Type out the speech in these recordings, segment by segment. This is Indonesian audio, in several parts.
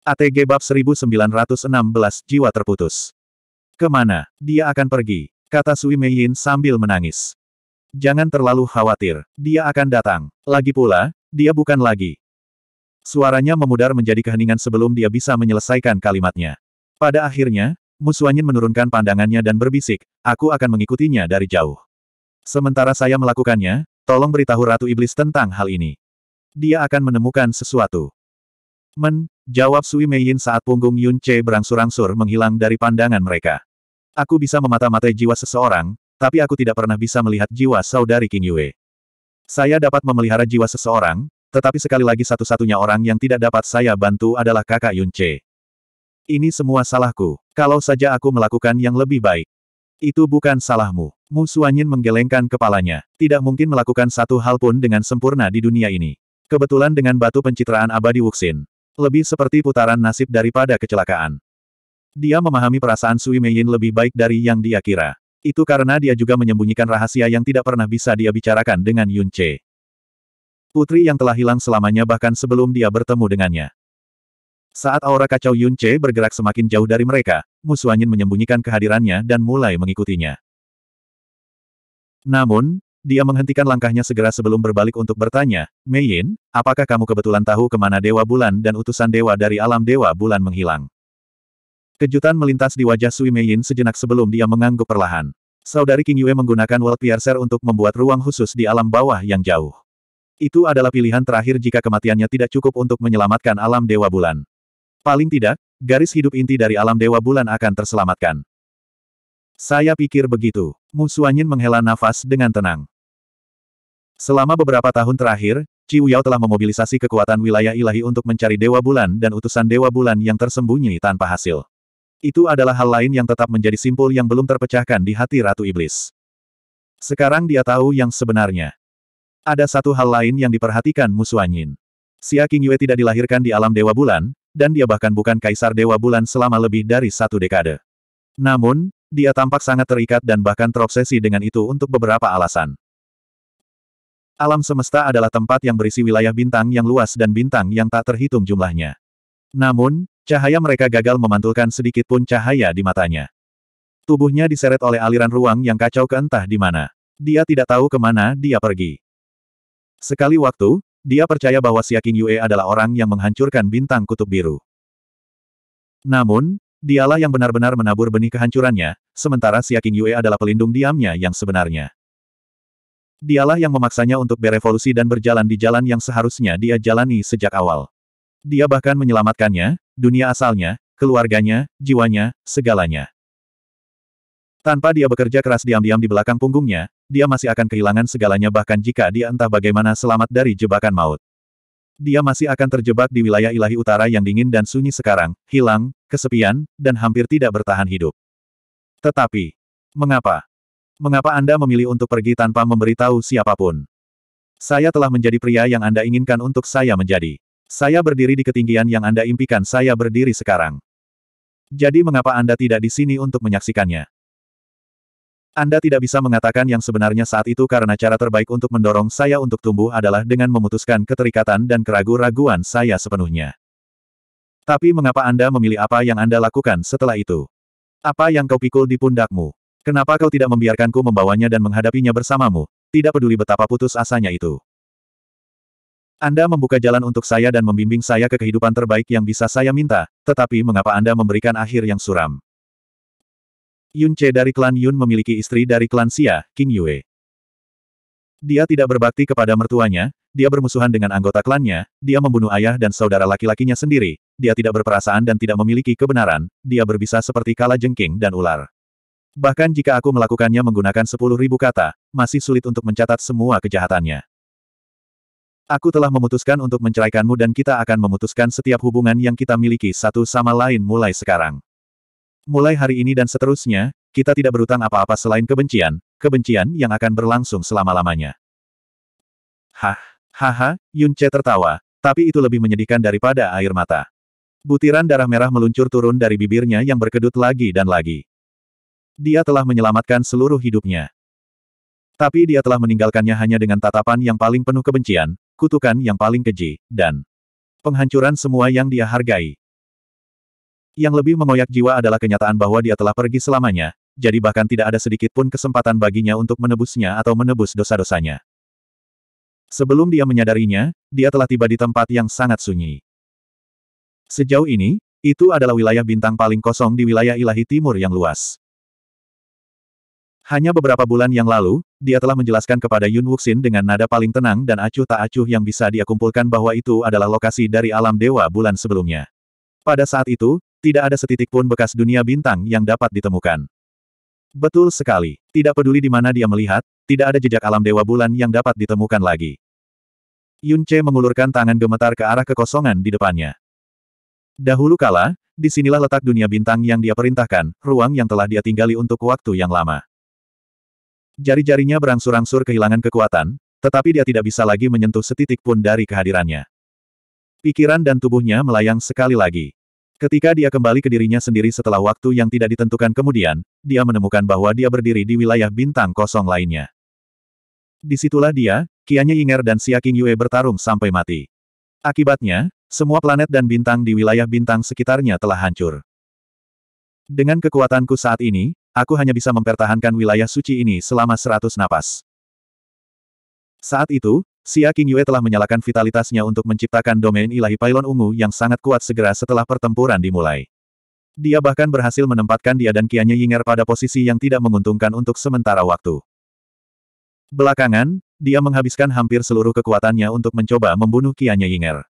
ATG bab 1916 jiwa terputus. Kemana? Dia akan pergi, kata Sui Mei Yin sambil menangis. Jangan terlalu khawatir, dia akan datang. Lagi pula, dia bukan lagi. Suaranya memudar menjadi keheningan sebelum dia bisa menyelesaikan kalimatnya. Pada akhirnya, Musuanyin menurunkan pandangannya dan berbisik, aku akan mengikutinya dari jauh. Sementara saya melakukannya, tolong beritahu Ratu Iblis tentang hal ini. Dia akan menemukan sesuatu. Men, jawab Sui Yin saat punggung Yun Che berangsur-angsur menghilang dari pandangan mereka. Aku bisa memata-matai jiwa seseorang, tapi aku tidak pernah bisa melihat jiwa saudari King Yue. Saya dapat memelihara jiwa seseorang, tetapi sekali lagi satu-satunya orang yang tidak dapat saya bantu adalah kakak Yun Che. Ini semua salahku. Kalau saja aku melakukan yang lebih baik. Itu bukan salahmu. Mu Suanyin menggelengkan kepalanya. Tidak mungkin melakukan satu hal pun dengan sempurna di dunia ini. Kebetulan dengan batu pencitraan abadi Wuxin, lebih seperti putaran nasib daripada kecelakaan. Dia memahami perasaan Sui Meiyin lebih baik dari yang dia kira. Itu karena dia juga menyembunyikan rahasia yang tidak pernah bisa dia bicarakan dengan Yun Che. Putri yang telah hilang selamanya bahkan sebelum dia bertemu dengannya. Saat aura kacau Yun Che bergerak semakin jauh dari mereka, Musuanyin menyembunyikan kehadirannya dan mulai mengikutinya. Namun, dia menghentikan langkahnya segera sebelum berbalik untuk bertanya, Mei Yin, apakah kamu kebetulan tahu kemana Dewa Bulan dan utusan Dewa dari alam Dewa Bulan menghilang? Kejutan melintas di wajah Sui Mei Yin sejenak sebelum dia mengangguk perlahan. Saudari King Yue menggunakan World Piercer untuk membuat ruang khusus di alam bawah yang jauh. Itu adalah pilihan terakhir jika kematiannya tidak cukup untuk menyelamatkan alam Dewa Bulan. Paling tidak, garis hidup inti dari alam Dewa Bulan akan terselamatkan. Saya pikir begitu. Mu menghela nafas dengan tenang. Selama beberapa tahun terakhir, Ciuyao Yao telah memobilisasi kekuatan wilayah ilahi untuk mencari Dewa Bulan dan utusan Dewa Bulan yang tersembunyi tanpa hasil. Itu adalah hal lain yang tetap menjadi simpul yang belum terpecahkan di hati Ratu Iblis. Sekarang dia tahu yang sebenarnya. Ada satu hal lain yang diperhatikan Musu angin. Xia King Yue tidak dilahirkan di alam Dewa Bulan, dan dia bahkan bukan Kaisar Dewa Bulan selama lebih dari satu dekade. Namun, dia tampak sangat terikat dan bahkan terobsesi dengan itu untuk beberapa alasan. Alam semesta adalah tempat yang berisi wilayah bintang yang luas dan bintang yang tak terhitung jumlahnya. Namun, cahaya mereka gagal memantulkan sedikit pun cahaya di matanya. Tubuhnya diseret oleh aliran ruang yang kacau ke entah di mana. Dia tidak tahu kemana dia pergi. Sekali waktu, dia percaya bahwa Siaking Yue adalah orang yang menghancurkan bintang kutub biru. Namun, dialah yang benar-benar menabur benih kehancurannya, sementara Siaking Yue adalah pelindung diamnya yang sebenarnya. Dialah yang memaksanya untuk berevolusi dan berjalan di jalan yang seharusnya dia jalani sejak awal. Dia bahkan menyelamatkannya, dunia asalnya, keluarganya, jiwanya, segalanya. Tanpa dia bekerja keras diam-diam di belakang punggungnya, dia masih akan kehilangan segalanya bahkan jika dia entah bagaimana selamat dari jebakan maut. Dia masih akan terjebak di wilayah ilahi utara yang dingin dan sunyi sekarang, hilang, kesepian, dan hampir tidak bertahan hidup. Tetapi, mengapa? Mengapa Anda memilih untuk pergi tanpa memberitahu siapapun? Saya telah menjadi pria yang Anda inginkan untuk saya menjadi. Saya berdiri di ketinggian yang Anda impikan saya berdiri sekarang. Jadi mengapa Anda tidak di sini untuk menyaksikannya? Anda tidak bisa mengatakan yang sebenarnya saat itu karena cara terbaik untuk mendorong saya untuk tumbuh adalah dengan memutuskan keterikatan dan keragu raguan saya sepenuhnya. Tapi mengapa Anda memilih apa yang Anda lakukan setelah itu? Apa yang kau pikul di pundakmu? Kenapa kau tidak membiarkanku membawanya dan menghadapinya bersamamu, tidak peduli betapa putus asanya itu. Anda membuka jalan untuk saya dan membimbing saya ke kehidupan terbaik yang bisa saya minta, tetapi mengapa Anda memberikan akhir yang suram? Yun Che dari klan Yun memiliki istri dari klan Xia, King Yue. Dia tidak berbakti kepada mertuanya, dia bermusuhan dengan anggota klannya, dia membunuh ayah dan saudara laki-lakinya sendiri, dia tidak berperasaan dan tidak memiliki kebenaran, dia berbisa seperti kala jengking dan ular. Bahkan jika aku melakukannya menggunakan sepuluh ribu kata, masih sulit untuk mencatat semua kejahatannya. Aku telah memutuskan untuk menceraikanmu dan kita akan memutuskan setiap hubungan yang kita miliki satu sama lain mulai sekarang. Mulai hari ini dan seterusnya, kita tidak berutang apa-apa selain kebencian, kebencian yang akan berlangsung selama-lamanya. Hah, haha, Yun tertawa, tapi itu lebih menyedihkan daripada air mata. Butiran darah merah meluncur turun dari bibirnya yang berkedut lagi dan lagi. Dia telah menyelamatkan seluruh hidupnya. Tapi dia telah meninggalkannya hanya dengan tatapan yang paling penuh kebencian, kutukan yang paling keji, dan penghancuran semua yang dia hargai. Yang lebih mengoyak jiwa adalah kenyataan bahwa dia telah pergi selamanya, jadi bahkan tidak ada sedikit pun kesempatan baginya untuk menebusnya atau menebus dosa-dosanya. Sebelum dia menyadarinya, dia telah tiba di tempat yang sangat sunyi. Sejauh ini, itu adalah wilayah bintang paling kosong di wilayah ilahi timur yang luas. Hanya beberapa bulan yang lalu, dia telah menjelaskan kepada Yun Wuxin dengan nada paling tenang dan acuh tak acuh yang bisa dia kumpulkan bahwa itu adalah lokasi dari alam dewa bulan sebelumnya. Pada saat itu, tidak ada setitik pun bekas dunia bintang yang dapat ditemukan. Betul sekali, tidak peduli di mana dia melihat, tidak ada jejak alam dewa bulan yang dapat ditemukan lagi. Yun Che mengulurkan tangan gemetar ke arah kekosongan di depannya. Dahulu kala, disinilah letak dunia bintang yang dia perintahkan, ruang yang telah dia tinggali untuk waktu yang lama. Jari-jarinya berangsur-angsur kehilangan kekuatan, tetapi dia tidak bisa lagi menyentuh setitik pun dari kehadirannya. Pikiran dan tubuhnya melayang sekali lagi. Ketika dia kembali ke dirinya sendiri setelah waktu yang tidak ditentukan kemudian, dia menemukan bahwa dia berdiri di wilayah bintang kosong lainnya. Disitulah dia, Kianya Yinger dan Xia King Yue bertarung sampai mati. Akibatnya, semua planet dan bintang di wilayah bintang sekitarnya telah hancur. Dengan kekuatanku saat ini, Aku hanya bisa mempertahankan wilayah suci ini selama seratus napas. Saat itu, Xia Yue telah menyalakan vitalitasnya untuk menciptakan domain ilahi pylon ungu yang sangat kuat segera setelah pertempuran dimulai. Dia bahkan berhasil menempatkan dia dan kianya Yinger pada posisi yang tidak menguntungkan untuk sementara waktu. Belakangan, dia menghabiskan hampir seluruh kekuatannya untuk mencoba membunuh kianya Yinger.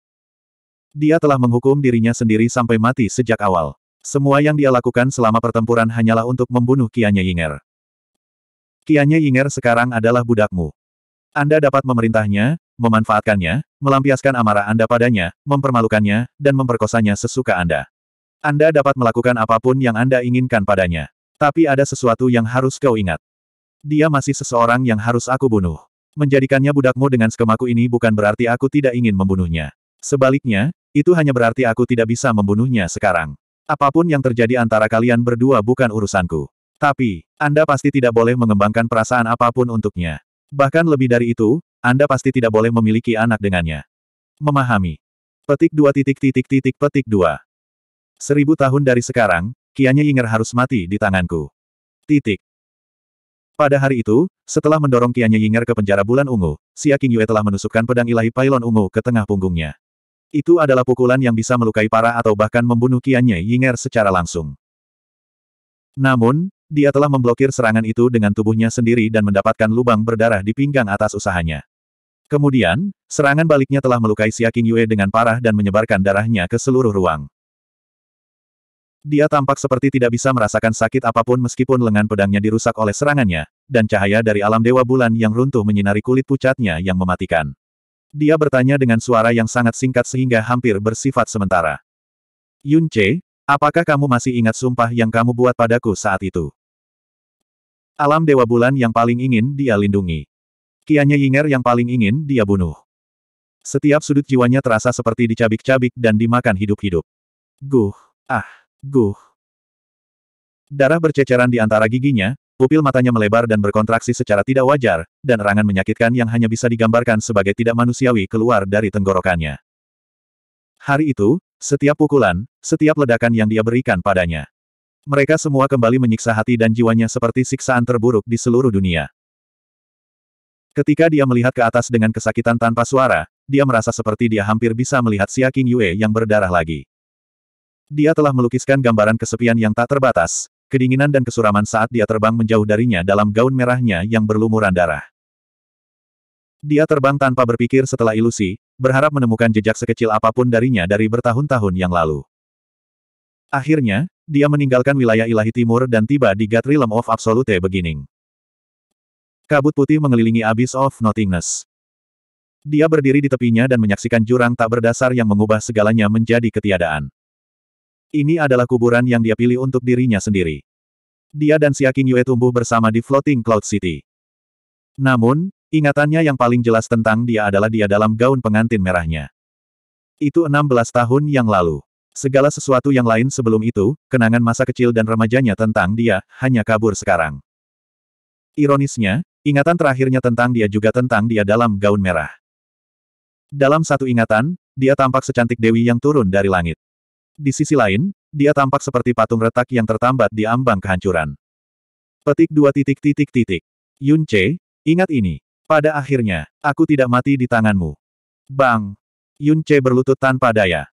Dia telah menghukum dirinya sendiri sampai mati sejak awal. Semua yang dia lakukan selama pertempuran hanyalah untuk membunuh Kianya Yinger. Kianya Yinger sekarang adalah budakmu. Anda dapat memerintahnya, memanfaatkannya, melampiaskan amarah Anda padanya, mempermalukannya, dan memperkosanya sesuka Anda. Anda dapat melakukan apapun yang Anda inginkan padanya. Tapi ada sesuatu yang harus kau ingat. Dia masih seseorang yang harus aku bunuh. Menjadikannya budakmu dengan skemaku ini bukan berarti aku tidak ingin membunuhnya. Sebaliknya, itu hanya berarti aku tidak bisa membunuhnya sekarang. Apapun yang terjadi antara kalian berdua bukan urusanku. Tapi, Anda pasti tidak boleh mengembangkan perasaan apapun untuknya. Bahkan lebih dari itu, Anda pasti tidak boleh memiliki anak dengannya. Memahami. Petik dua titik titik titik petik dua. Seribu tahun dari sekarang, Kianya Yinger harus mati di tanganku. Titik. Pada hari itu, setelah mendorong Kianya Yinger ke penjara bulan ungu, Xia Qingyue telah menusukkan pedang ilahi Pailon ungu ke tengah punggungnya. Itu adalah pukulan yang bisa melukai para atau bahkan membunuh Qianye Yinger secara langsung. Namun, dia telah memblokir serangan itu dengan tubuhnya sendiri dan mendapatkan lubang berdarah di pinggang atas usahanya. Kemudian, serangan baliknya telah melukai Xia King Yue dengan parah dan menyebarkan darahnya ke seluruh ruang. Dia tampak seperti tidak bisa merasakan sakit apapun meskipun lengan pedangnya dirusak oleh serangannya, dan cahaya dari alam dewa bulan yang runtuh menyinari kulit pucatnya yang mematikan. Dia bertanya dengan suara yang sangat singkat sehingga hampir bersifat sementara. Yun Che, apakah kamu masih ingat sumpah yang kamu buat padaku saat itu? Alam Dewa Bulan yang paling ingin dia lindungi. Kianya Yinger yang paling ingin dia bunuh. Setiap sudut jiwanya terasa seperti dicabik-cabik dan dimakan hidup-hidup. Guh, ah, guh. Darah berceceran di antara giginya, Pupil matanya melebar dan berkontraksi secara tidak wajar, dan erangan menyakitkan yang hanya bisa digambarkan sebagai tidak manusiawi keluar dari tenggorokannya. Hari itu, setiap pukulan, setiap ledakan yang dia berikan padanya. Mereka semua kembali menyiksa hati dan jiwanya seperti siksaan terburuk di seluruh dunia. Ketika dia melihat ke atas dengan kesakitan tanpa suara, dia merasa seperti dia hampir bisa melihat Xia King Yue yang berdarah lagi. Dia telah melukiskan gambaran kesepian yang tak terbatas, kedinginan dan kesuraman saat dia terbang menjauh darinya dalam gaun merahnya yang berlumuran darah. Dia terbang tanpa berpikir setelah ilusi, berharap menemukan jejak sekecil apapun darinya dari bertahun-tahun yang lalu. Akhirnya, dia meninggalkan wilayah ilahi timur dan tiba di God Realm of Absolute Beginning. Kabut putih mengelilingi Abyss of Nothingness. Dia berdiri di tepinya dan menyaksikan jurang tak berdasar yang mengubah segalanya menjadi ketiadaan. Ini adalah kuburan yang dia pilih untuk dirinya sendiri. Dia dan Siaking Yue tumbuh bersama di Floating Cloud City. Namun, ingatannya yang paling jelas tentang dia adalah dia dalam gaun pengantin merahnya. Itu 16 tahun yang lalu. Segala sesuatu yang lain sebelum itu, kenangan masa kecil dan remajanya tentang dia, hanya kabur sekarang. Ironisnya, ingatan terakhirnya tentang dia juga tentang dia dalam gaun merah. Dalam satu ingatan, dia tampak secantik Dewi yang turun dari langit. Di sisi lain, dia tampak seperti patung retak yang tertambat di ambang kehancuran. Petik dua titik titik titik. Yun Che, ingat ini. Pada akhirnya, aku tidak mati di tanganmu. Bang! Yun Che berlutut tanpa daya.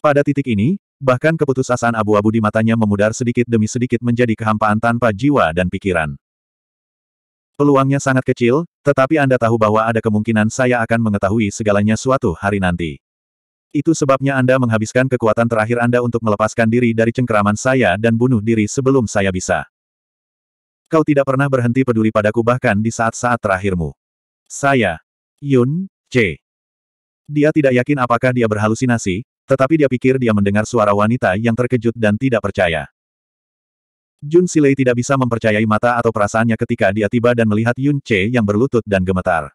Pada titik ini, bahkan keputusasaan abu-abu di matanya memudar sedikit demi sedikit menjadi kehampaan tanpa jiwa dan pikiran. Peluangnya sangat kecil, tetapi Anda tahu bahwa ada kemungkinan saya akan mengetahui segalanya suatu hari nanti. Itu sebabnya Anda menghabiskan kekuatan terakhir Anda untuk melepaskan diri dari cengkeraman saya dan bunuh diri sebelum saya bisa. Kau tidak pernah berhenti peduli padaku bahkan di saat-saat terakhirmu. Saya. Yun, C. Dia tidak yakin apakah dia berhalusinasi, tetapi dia pikir dia mendengar suara wanita yang terkejut dan tidak percaya. Jun Silei tidak bisa mempercayai mata atau perasaannya ketika dia tiba dan melihat Yun C yang berlutut dan gemetar.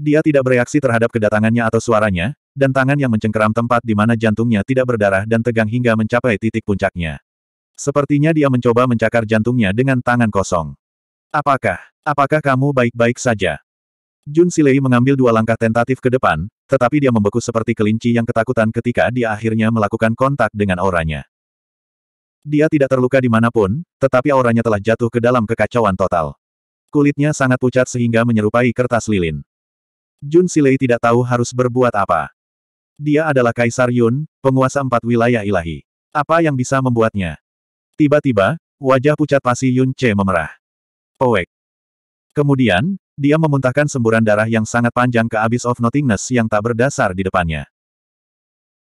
Dia tidak bereaksi terhadap kedatangannya atau suaranya, dan tangan yang mencengkeram tempat di mana jantungnya tidak berdarah dan tegang hingga mencapai titik puncaknya. Sepertinya dia mencoba mencakar jantungnya dengan tangan kosong. Apakah, apakah kamu baik-baik saja? Jun Silei mengambil dua langkah tentatif ke depan, tetapi dia membeku seperti kelinci yang ketakutan ketika dia akhirnya melakukan kontak dengan auranya. Dia tidak terluka di manapun, tetapi auranya telah jatuh ke dalam kekacauan total. Kulitnya sangat pucat sehingga menyerupai kertas lilin. Jun Silei tidak tahu harus berbuat apa. Dia adalah Kaisar Yun, penguasa empat wilayah ilahi. Apa yang bisa membuatnya? Tiba-tiba, wajah pucat pasi Yun Che memerah. Poek. Kemudian, dia memuntahkan semburan darah yang sangat panjang ke Abyss of Nothingness yang tak berdasar di depannya.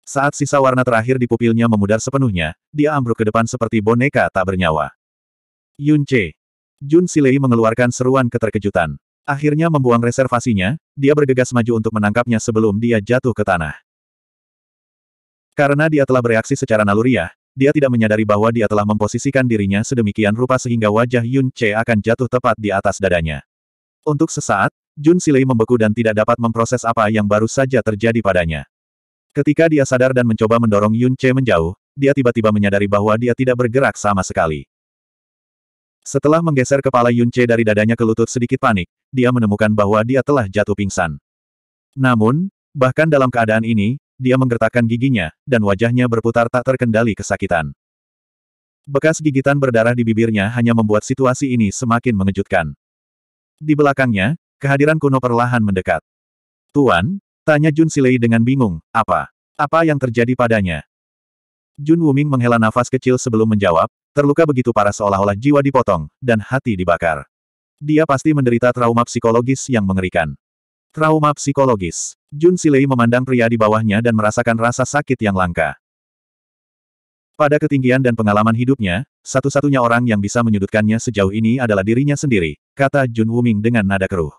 Saat sisa warna terakhir di pupilnya memudar sepenuhnya, dia ambruk ke depan seperti boneka tak bernyawa. Yun Che. Jun Silei mengeluarkan seruan keterkejutan. Akhirnya membuang reservasinya, dia bergegas maju untuk menangkapnya sebelum dia jatuh ke tanah. Karena dia telah bereaksi secara naluriah, dia tidak menyadari bahwa dia telah memposisikan dirinya sedemikian rupa sehingga wajah Yun Che akan jatuh tepat di atas dadanya. Untuk sesaat, Jun Silei membeku dan tidak dapat memproses apa yang baru saja terjadi padanya. Ketika dia sadar dan mencoba mendorong Yun Che menjauh, dia tiba-tiba menyadari bahwa dia tidak bergerak sama sekali. Setelah menggeser kepala Yun Che dari dadanya ke lutut sedikit panik, dia menemukan bahwa dia telah jatuh pingsan. Namun, bahkan dalam keadaan ini, dia menggertakkan giginya, dan wajahnya berputar tak terkendali kesakitan. Bekas gigitan berdarah di bibirnya hanya membuat situasi ini semakin mengejutkan. Di belakangnya, kehadiran kuno perlahan mendekat. Tuan, tanya Jun Silei dengan bingung, apa? Apa yang terjadi padanya? Jun Wuming menghela nafas kecil sebelum menjawab, terluka begitu parah seolah-olah jiwa dipotong, dan hati dibakar. Dia pasti menderita trauma psikologis yang mengerikan. Trauma psikologis. Jun Silei memandang pria di bawahnya dan merasakan rasa sakit yang langka. Pada ketinggian dan pengalaman hidupnya, satu-satunya orang yang bisa menyudutkannya sejauh ini adalah dirinya sendiri, kata Jun Wuming dengan nada keruh.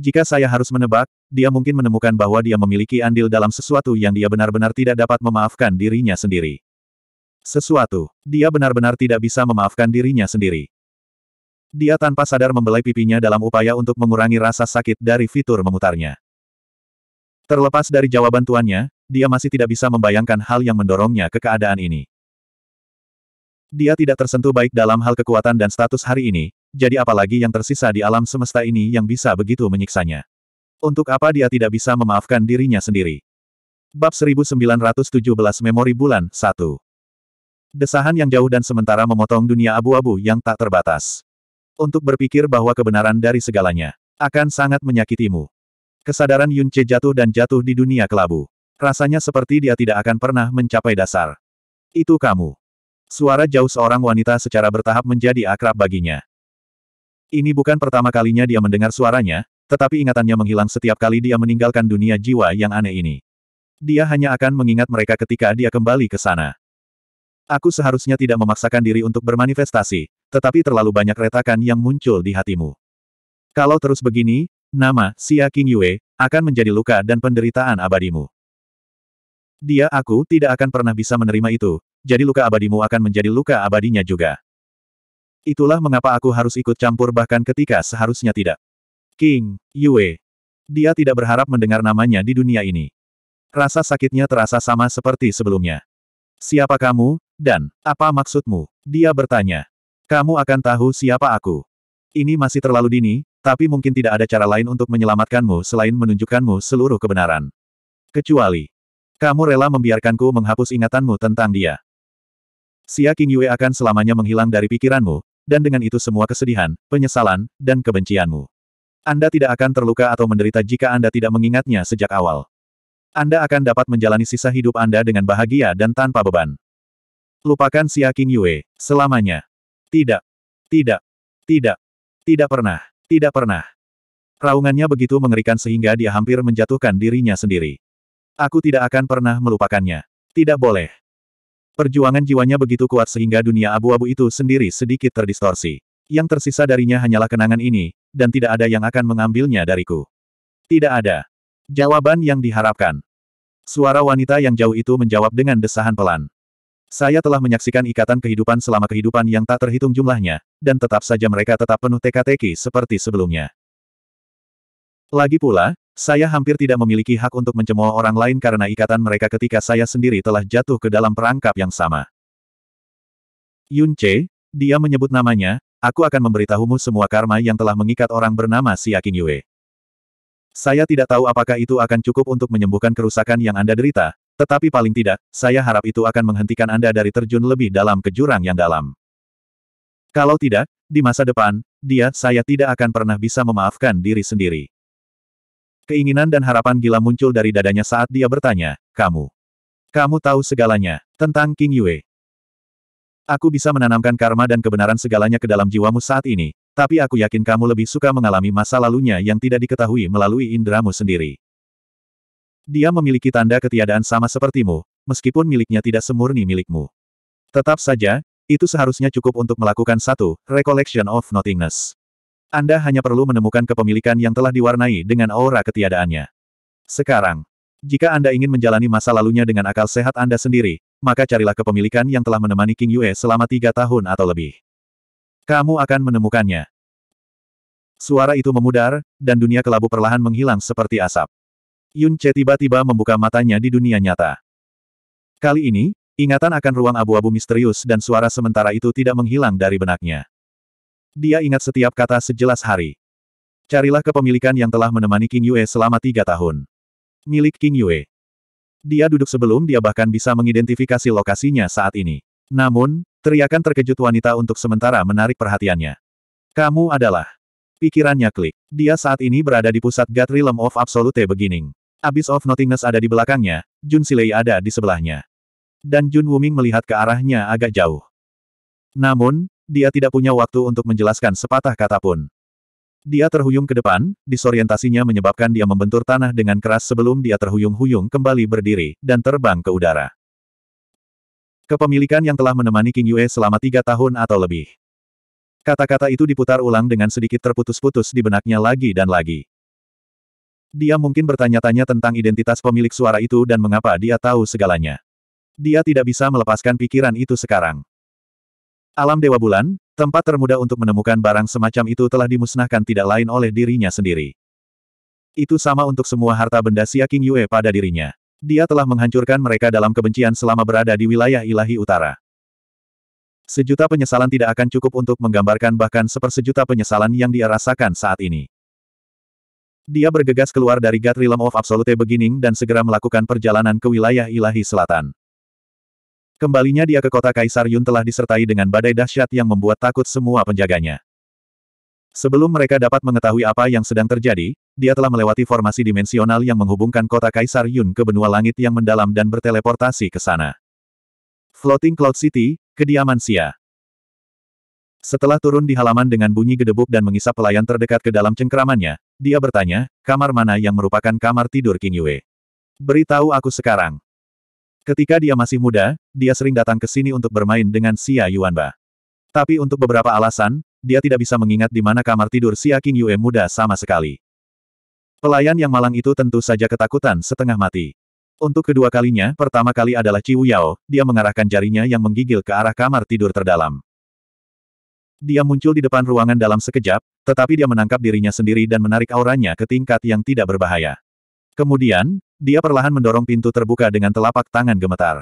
Jika saya harus menebak, dia mungkin menemukan bahwa dia memiliki andil dalam sesuatu yang dia benar-benar tidak dapat memaafkan dirinya sendiri. Sesuatu, dia benar-benar tidak bisa memaafkan dirinya sendiri. Dia tanpa sadar membelai pipinya dalam upaya untuk mengurangi rasa sakit dari fitur memutarnya. Terlepas dari jawaban tuannya, dia masih tidak bisa membayangkan hal yang mendorongnya ke keadaan ini. Dia tidak tersentuh baik dalam hal kekuatan dan status hari ini, jadi apalagi yang tersisa di alam semesta ini yang bisa begitu menyiksanya. Untuk apa dia tidak bisa memaafkan dirinya sendiri? Bab 1917 Memori Bulan 1 Desahan yang jauh dan sementara memotong dunia abu-abu yang tak terbatas untuk berpikir bahwa kebenaran dari segalanya akan sangat menyakitimu. Kesadaran Yun Che jatuh dan jatuh di dunia kelabu. Rasanya seperti dia tidak akan pernah mencapai dasar. Itu kamu. Suara jauh seorang wanita secara bertahap menjadi akrab baginya. Ini bukan pertama kalinya dia mendengar suaranya, tetapi ingatannya menghilang setiap kali dia meninggalkan dunia jiwa yang aneh ini. Dia hanya akan mengingat mereka ketika dia kembali ke sana. Aku seharusnya tidak memaksakan diri untuk bermanifestasi, tetapi terlalu banyak retakan yang muncul di hatimu. Kalau terus begini, nama Xia Qingyue Yue akan menjadi luka dan penderitaan abadimu. Dia aku tidak akan pernah bisa menerima itu, jadi luka abadimu akan menjadi luka abadinya juga. Itulah mengapa aku harus ikut campur bahkan ketika seharusnya tidak. King, Yue. Dia tidak berharap mendengar namanya di dunia ini. Rasa sakitnya terasa sama seperti sebelumnya. Siapa kamu, dan apa maksudmu? Dia bertanya. Kamu akan tahu siapa aku. Ini masih terlalu dini, tapi mungkin tidak ada cara lain untuk menyelamatkanmu selain menunjukkanmu seluruh kebenaran. Kecuali, kamu rela membiarkanku menghapus ingatanmu tentang dia. Xia King Yue akan selamanya menghilang dari pikiranmu, dan dengan itu semua kesedihan, penyesalan, dan kebencianmu. Anda tidak akan terluka atau menderita jika Anda tidak mengingatnya sejak awal. Anda akan dapat menjalani sisa hidup Anda dengan bahagia dan tanpa beban. Lupakan Xia King Yue, selamanya. Tidak. Tidak. Tidak. Tidak pernah. Tidak pernah. Raungannya begitu mengerikan sehingga dia hampir menjatuhkan dirinya sendiri. Aku tidak akan pernah melupakannya. Tidak boleh. Perjuangan jiwanya begitu kuat sehingga dunia abu-abu itu sendiri sedikit terdistorsi. Yang tersisa darinya hanyalah kenangan ini, dan tidak ada yang akan mengambilnya dariku. Tidak ada. Jawaban yang diharapkan. Suara wanita yang jauh itu menjawab dengan desahan pelan. Saya telah menyaksikan ikatan kehidupan selama kehidupan yang tak terhitung jumlahnya, dan tetap saja mereka tetap penuh teka-teki seperti sebelumnya. Lagi pula, saya hampir tidak memiliki hak untuk mencemooh orang lain karena ikatan mereka ketika saya sendiri telah jatuh ke dalam perangkap yang sama. Yun Che, dia menyebut namanya, aku akan memberitahumu semua karma yang telah mengikat orang bernama Siakin Yue. Saya tidak tahu apakah itu akan cukup untuk menyembuhkan kerusakan yang Anda derita, tetapi paling tidak, saya harap itu akan menghentikan Anda dari terjun lebih dalam ke jurang yang dalam. Kalau tidak, di masa depan, dia, saya tidak akan pernah bisa memaafkan diri sendiri. Keinginan dan harapan gila muncul dari dadanya saat dia bertanya, kamu. Kamu tahu segalanya, tentang King Yue. Aku bisa menanamkan karma dan kebenaran segalanya ke dalam jiwamu saat ini, tapi aku yakin kamu lebih suka mengalami masa lalunya yang tidak diketahui melalui indramu sendiri. Dia memiliki tanda ketiadaan sama sepertimu, meskipun miliknya tidak semurni milikmu. Tetap saja, itu seharusnya cukup untuk melakukan satu, Recollection of Nothingness. Anda hanya perlu menemukan kepemilikan yang telah diwarnai dengan aura ketiadaannya. Sekarang, jika Anda ingin menjalani masa lalunya dengan akal sehat Anda sendiri, maka carilah kepemilikan yang telah menemani King Yue selama tiga tahun atau lebih. Kamu akan menemukannya. Suara itu memudar, dan dunia kelabu perlahan menghilang seperti asap. Yun Che tiba-tiba membuka matanya di dunia nyata. Kali ini, ingatan akan ruang abu-abu misterius dan suara sementara itu tidak menghilang dari benaknya. Dia ingat setiap kata sejelas hari. Carilah kepemilikan yang telah menemani King Yue selama tiga tahun. Milik King Yue. Dia duduk sebelum dia bahkan bisa mengidentifikasi lokasinya saat ini. Namun, teriakan terkejut wanita untuk sementara menarik perhatiannya. Kamu adalah. Pikirannya klik. Dia saat ini berada di pusat God Realm of Absolute Beginning. Abyss of Nothingness ada di belakangnya, Jun Silei ada di sebelahnya. Dan Jun Wuming melihat ke arahnya agak jauh. Namun, dia tidak punya waktu untuk menjelaskan sepatah kata pun. Dia terhuyung ke depan, disorientasinya menyebabkan dia membentur tanah dengan keras sebelum dia terhuyung-huyung kembali berdiri, dan terbang ke udara. Kepemilikan yang telah menemani King Yue selama tiga tahun atau lebih. Kata-kata itu diputar ulang dengan sedikit terputus-putus di benaknya lagi dan lagi. Dia mungkin bertanya-tanya tentang identitas pemilik suara itu dan mengapa dia tahu segalanya. Dia tidak bisa melepaskan pikiran itu sekarang. Alam Dewa Bulan, tempat termudah untuk menemukan barang semacam itu telah dimusnahkan tidak lain oleh dirinya sendiri. Itu sama untuk semua harta benda Xia King Yue pada dirinya. Dia telah menghancurkan mereka dalam kebencian selama berada di wilayah ilahi utara. Sejuta penyesalan tidak akan cukup untuk menggambarkan bahkan sepersejuta penyesalan yang dia rasakan saat ini. Dia bergegas keluar dari God Realm of Absolute Beginning dan segera melakukan perjalanan ke wilayah ilahi selatan. Kembalinya dia ke kota Kaisar Yun telah disertai dengan badai dahsyat yang membuat takut semua penjaganya. Sebelum mereka dapat mengetahui apa yang sedang terjadi, dia telah melewati formasi dimensional yang menghubungkan kota Kaisar Yun ke benua langit yang mendalam dan berteleportasi ke sana. Floating Cloud City, kediaman Sia. Setelah turun di halaman dengan bunyi gedebuk dan mengisap pelayan terdekat ke dalam cengkeramannya, dia bertanya, kamar mana yang merupakan kamar tidur King Yue? Beritahu aku sekarang. Ketika dia masih muda, dia sering datang ke sini untuk bermain dengan Xia Yuanba. Tapi untuk beberapa alasan, dia tidak bisa mengingat di mana kamar tidur Xia King Yue muda sama sekali. Pelayan yang malang itu tentu saja ketakutan setengah mati. Untuk kedua kalinya, pertama kali adalah Ciu Yao, dia mengarahkan jarinya yang menggigil ke arah kamar tidur terdalam. Dia muncul di depan ruangan dalam sekejap, tetapi dia menangkap dirinya sendiri dan menarik auranya ke tingkat yang tidak berbahaya. Kemudian, dia perlahan mendorong pintu terbuka dengan telapak tangan gemetar.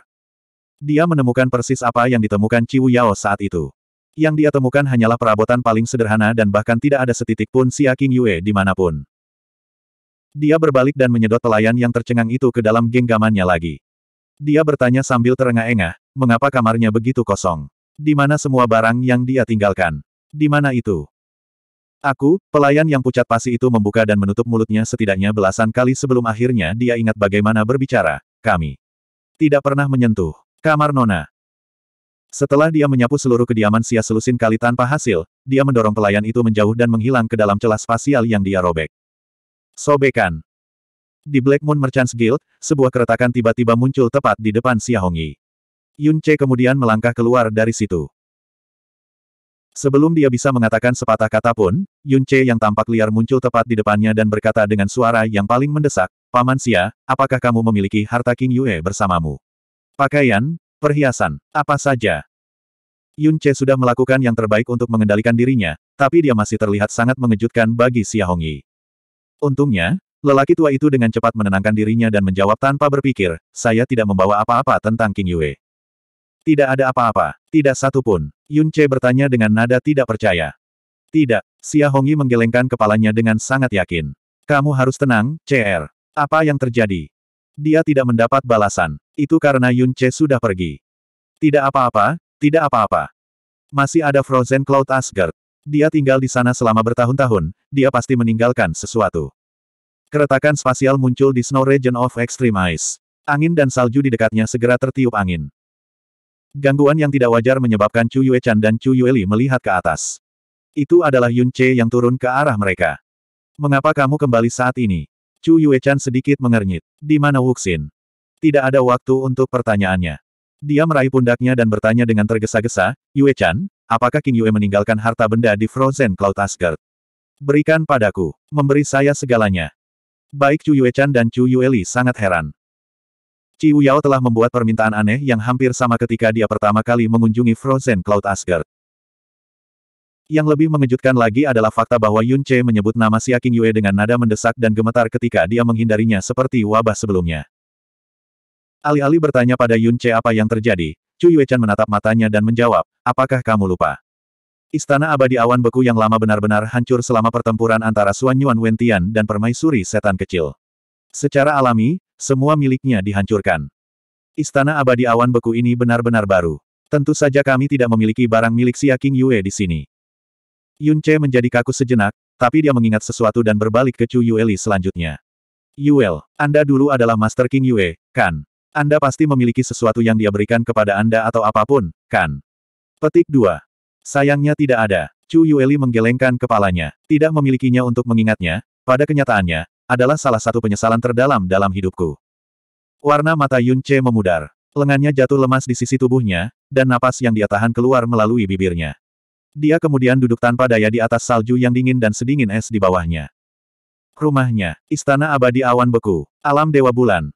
Dia menemukan persis apa yang ditemukan Ciu Yao saat itu. Yang dia temukan hanyalah perabotan paling sederhana dan bahkan tidak ada setitik pun si Aking Yue di dimanapun. Dia berbalik dan menyedot pelayan yang tercengang itu ke dalam genggamannya lagi. Dia bertanya sambil terengah-engah, mengapa kamarnya begitu kosong. Di mana semua barang yang dia tinggalkan? Di mana itu? Aku, pelayan yang pucat pasi itu membuka dan menutup mulutnya setidaknya belasan kali sebelum akhirnya dia ingat bagaimana berbicara, kami. Tidak pernah menyentuh. Kamar Nona. Setelah dia menyapu seluruh kediaman sia selusin kali tanpa hasil, dia mendorong pelayan itu menjauh dan menghilang ke dalam celah spasial yang dia robek. Sobekan. Di Black Moon Merchants Guild, sebuah keretakan tiba-tiba muncul tepat di depan Xiahongyi. Yun Che kemudian melangkah keluar dari situ. Sebelum dia bisa mengatakan sepatah kata pun, Yun Che yang tampak liar muncul tepat di depannya dan berkata dengan suara yang paling mendesak, Paman Xia, apakah kamu memiliki harta King Yue bersamamu? Pakaian, perhiasan, apa saja? Yun Che sudah melakukan yang terbaik untuk mengendalikan dirinya, tapi dia masih terlihat sangat mengejutkan bagi Xia Hongyi. Untungnya, lelaki tua itu dengan cepat menenangkan dirinya dan menjawab tanpa berpikir, saya tidak membawa apa-apa tentang King Yue. Tidak ada apa-apa. Tidak satu pun. Yun Che bertanya dengan nada tidak percaya. Tidak. Xia Hongyi menggelengkan kepalanya dengan sangat yakin. Kamu harus tenang, CR. Er. Apa yang terjadi? Dia tidak mendapat balasan. Itu karena Yun Che sudah pergi. Tidak apa-apa, tidak apa-apa. Masih ada Frozen Cloud Asgard. Dia tinggal di sana selama bertahun-tahun, dia pasti meninggalkan sesuatu. Keretakan spasial muncul di Snow Region of Extreme Ice. Angin dan salju di dekatnya segera tertiup angin. Gangguan yang tidak wajar menyebabkan Chu Yue Chan dan Chu Yue melihat ke atas. Itu adalah Yun Che yang turun ke arah mereka. Mengapa kamu kembali saat ini? Chu Yue Chan sedikit mengernyit. Di mana Wuxin? Tidak ada waktu untuk pertanyaannya. Dia meraih pundaknya dan bertanya dengan tergesa-gesa, Yue Chan, apakah King Yue meninggalkan harta benda di Frozen Cloud Asgard? Berikan padaku. Memberi saya segalanya. Baik Chu Yue Chan dan Chu Yue sangat heran. Ci Yao telah membuat permintaan aneh yang hampir sama ketika dia pertama kali mengunjungi Frozen Cloud Asgard. Yang lebih mengejutkan lagi adalah fakta bahwa Yun Che menyebut nama King Yue dengan nada mendesak dan gemetar ketika dia menghindarinya seperti wabah sebelumnya. Alih-alih bertanya pada Yun Che apa yang terjadi, Chu Yuechan menatap matanya dan menjawab, apakah kamu lupa? Istana abadi awan beku yang lama benar-benar hancur selama pertempuran antara Suan Yuan Wentian dan permaisuri setan kecil. Secara alami, semua miliknya dihancurkan. Istana abadi awan beku ini benar-benar baru. Tentu saja kami tidak memiliki barang milik Xia King Yue di sini. Yun Che menjadi kaku sejenak, tapi dia mengingat sesuatu dan berbalik ke Chu Yueli selanjutnya. Yuel, Anda dulu adalah Master King Yue, kan? Anda pasti memiliki sesuatu yang dia berikan kepada Anda atau apapun, kan? Petik 2. Sayangnya tidak ada. Chu Yueli menggelengkan kepalanya. Tidak memilikinya untuk mengingatnya, pada kenyataannya, adalah salah satu penyesalan terdalam dalam hidupku. Warna mata Yun Che memudar. Lengannya jatuh lemas di sisi tubuhnya, dan napas yang dia tahan keluar melalui bibirnya. Dia kemudian duduk tanpa daya di atas salju yang dingin dan sedingin es di bawahnya. Rumahnya, Istana Abadi Awan Beku, Alam Dewa Bulan.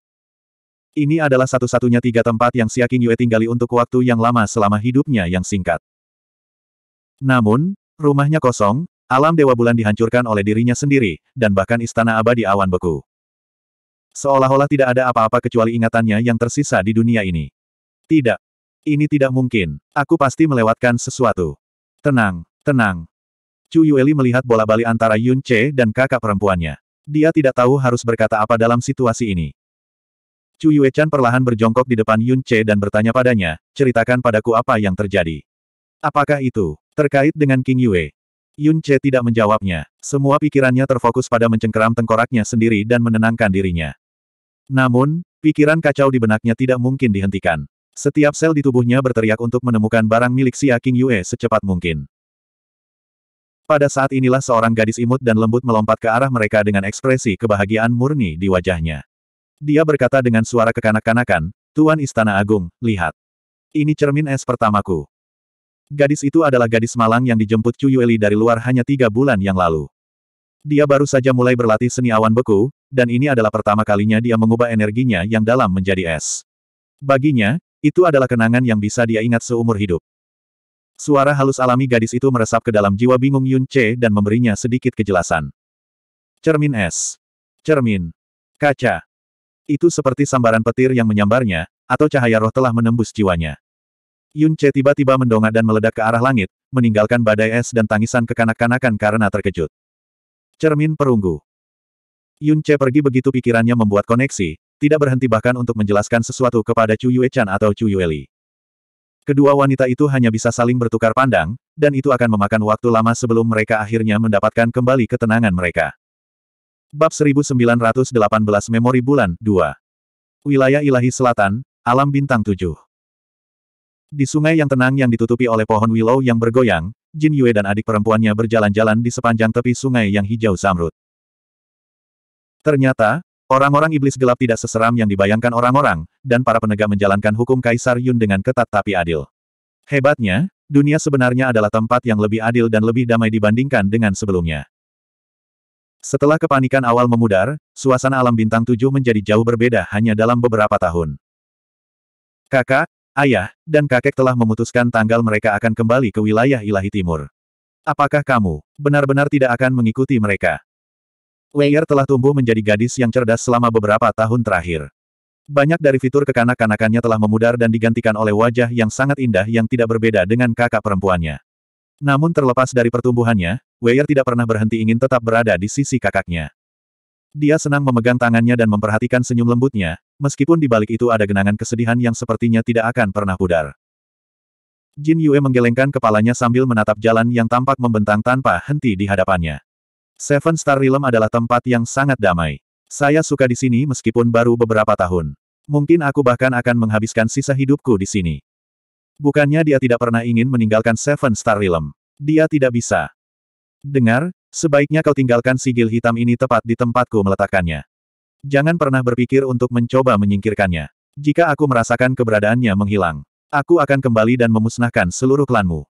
Ini adalah satu-satunya tiga tempat yang Siaking Yue tinggali untuk waktu yang lama selama hidupnya yang singkat. Namun, rumahnya kosong, Alam Dewa Bulan dihancurkan oleh dirinya sendiri, dan bahkan istana abadi awan beku. Seolah-olah tidak ada apa-apa kecuali ingatannya yang tersisa di dunia ini. Tidak. Ini tidak mungkin. Aku pasti melewatkan sesuatu. Tenang, tenang. Chu Yueli melihat bola bali antara Yun Che dan kakak perempuannya. Dia tidak tahu harus berkata apa dalam situasi ini. Chu Yuechan perlahan berjongkok di depan Yun Che dan bertanya padanya, ceritakan padaku apa yang terjadi. Apakah itu terkait dengan King Yue? Yun Che tidak menjawabnya. Semua pikirannya terfokus pada mencengkeram tengkoraknya sendiri dan menenangkan dirinya. Namun, pikiran kacau di benaknya tidak mungkin dihentikan. Setiap sel di tubuhnya berteriak untuk menemukan barang milik Xia King Yue secepat mungkin. Pada saat inilah seorang gadis imut dan lembut melompat ke arah mereka dengan ekspresi kebahagiaan murni di wajahnya. Dia berkata dengan suara kekanak-kanakan, Tuan Istana Agung, lihat. Ini cermin es pertamaku. Gadis itu adalah gadis malang yang dijemput Chu Yueli dari luar hanya tiga bulan yang lalu. Dia baru saja mulai berlatih seni awan beku, dan ini adalah pertama kalinya dia mengubah energinya yang dalam menjadi es. Baginya, itu adalah kenangan yang bisa dia ingat seumur hidup. Suara halus alami gadis itu meresap ke dalam jiwa bingung Yun Che dan memberinya sedikit kejelasan. Cermin es. Cermin. Kaca. Itu seperti sambaran petir yang menyambarnya, atau cahaya roh telah menembus jiwanya. Yun Che tiba-tiba mendongak dan meledak ke arah langit, meninggalkan badai es dan tangisan kekanak-kanakan karena terkejut. Cermin perunggu. Yun Che pergi begitu pikirannya membuat koneksi, tidak berhenti bahkan untuk menjelaskan sesuatu kepada Chu Yue Chan atau Chu Yue Li. Kedua wanita itu hanya bisa saling bertukar pandang, dan itu akan memakan waktu lama sebelum mereka akhirnya mendapatkan kembali ketenangan mereka. Bab 1918 Memori Bulan 2 Wilayah Ilahi Selatan, Alam Bintang 7 di sungai yang tenang yang ditutupi oleh pohon willow yang bergoyang, Jin Yue dan adik perempuannya berjalan-jalan di sepanjang tepi sungai yang hijau samrut. Ternyata, orang-orang iblis gelap tidak seseram yang dibayangkan orang-orang, dan para penegak menjalankan hukum Kaisar Yun dengan ketat tapi adil. Hebatnya, dunia sebenarnya adalah tempat yang lebih adil dan lebih damai dibandingkan dengan sebelumnya. Setelah kepanikan awal memudar, suasana alam bintang tujuh menjadi jauh berbeda hanya dalam beberapa tahun. Kakak, Ayah dan kakek telah memutuskan tanggal mereka akan kembali ke wilayah ilahi timur. Apakah kamu benar-benar tidak akan mengikuti mereka? Weir telah tumbuh menjadi gadis yang cerdas selama beberapa tahun terakhir. Banyak dari fitur kekanak-kanakannya telah memudar dan digantikan oleh wajah yang sangat indah yang tidak berbeda dengan kakak perempuannya. Namun terlepas dari pertumbuhannya, Weir tidak pernah berhenti ingin tetap berada di sisi kakaknya. Dia senang memegang tangannya dan memperhatikan senyum lembutnya, meskipun di balik itu ada genangan kesedihan yang sepertinya tidak akan pernah pudar. Jin Yue menggelengkan kepalanya sambil menatap jalan yang tampak membentang tanpa henti di hadapannya. Seven Star Realm adalah tempat yang sangat damai. Saya suka di sini meskipun baru beberapa tahun. Mungkin aku bahkan akan menghabiskan sisa hidupku di sini. Bukannya dia tidak pernah ingin meninggalkan Seven Star Realm. Dia tidak bisa. Dengar, Sebaiknya kau tinggalkan sigil hitam ini tepat di tempatku meletakkannya. Jangan pernah berpikir untuk mencoba menyingkirkannya. Jika aku merasakan keberadaannya menghilang, aku akan kembali dan memusnahkan seluruh klanmu.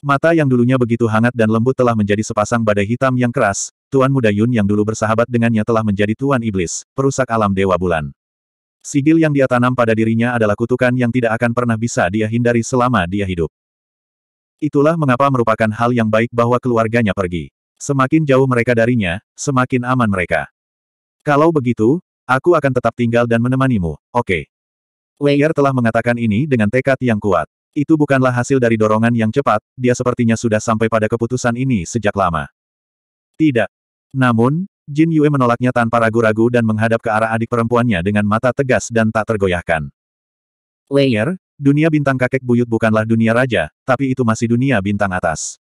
Mata yang dulunya begitu hangat dan lembut telah menjadi sepasang badai hitam yang keras, Tuan Muda Yun yang dulu bersahabat dengannya telah menjadi Tuan Iblis, perusak alam Dewa Bulan. Sigil yang dia tanam pada dirinya adalah kutukan yang tidak akan pernah bisa dia hindari selama dia hidup. Itulah mengapa merupakan hal yang baik bahwa keluarganya pergi. Semakin jauh mereka darinya, semakin aman mereka. Kalau begitu, aku akan tetap tinggal dan menemanimu, oke. Okay. Weir telah mengatakan ini dengan tekad yang kuat. Itu bukanlah hasil dari dorongan yang cepat, dia sepertinya sudah sampai pada keputusan ini sejak lama. Tidak. Namun, Jin Yue menolaknya tanpa ragu-ragu dan menghadap ke arah adik perempuannya dengan mata tegas dan tak tergoyahkan. Weir, Dunia bintang kakek buyut bukanlah dunia raja, tapi itu masih dunia bintang atas.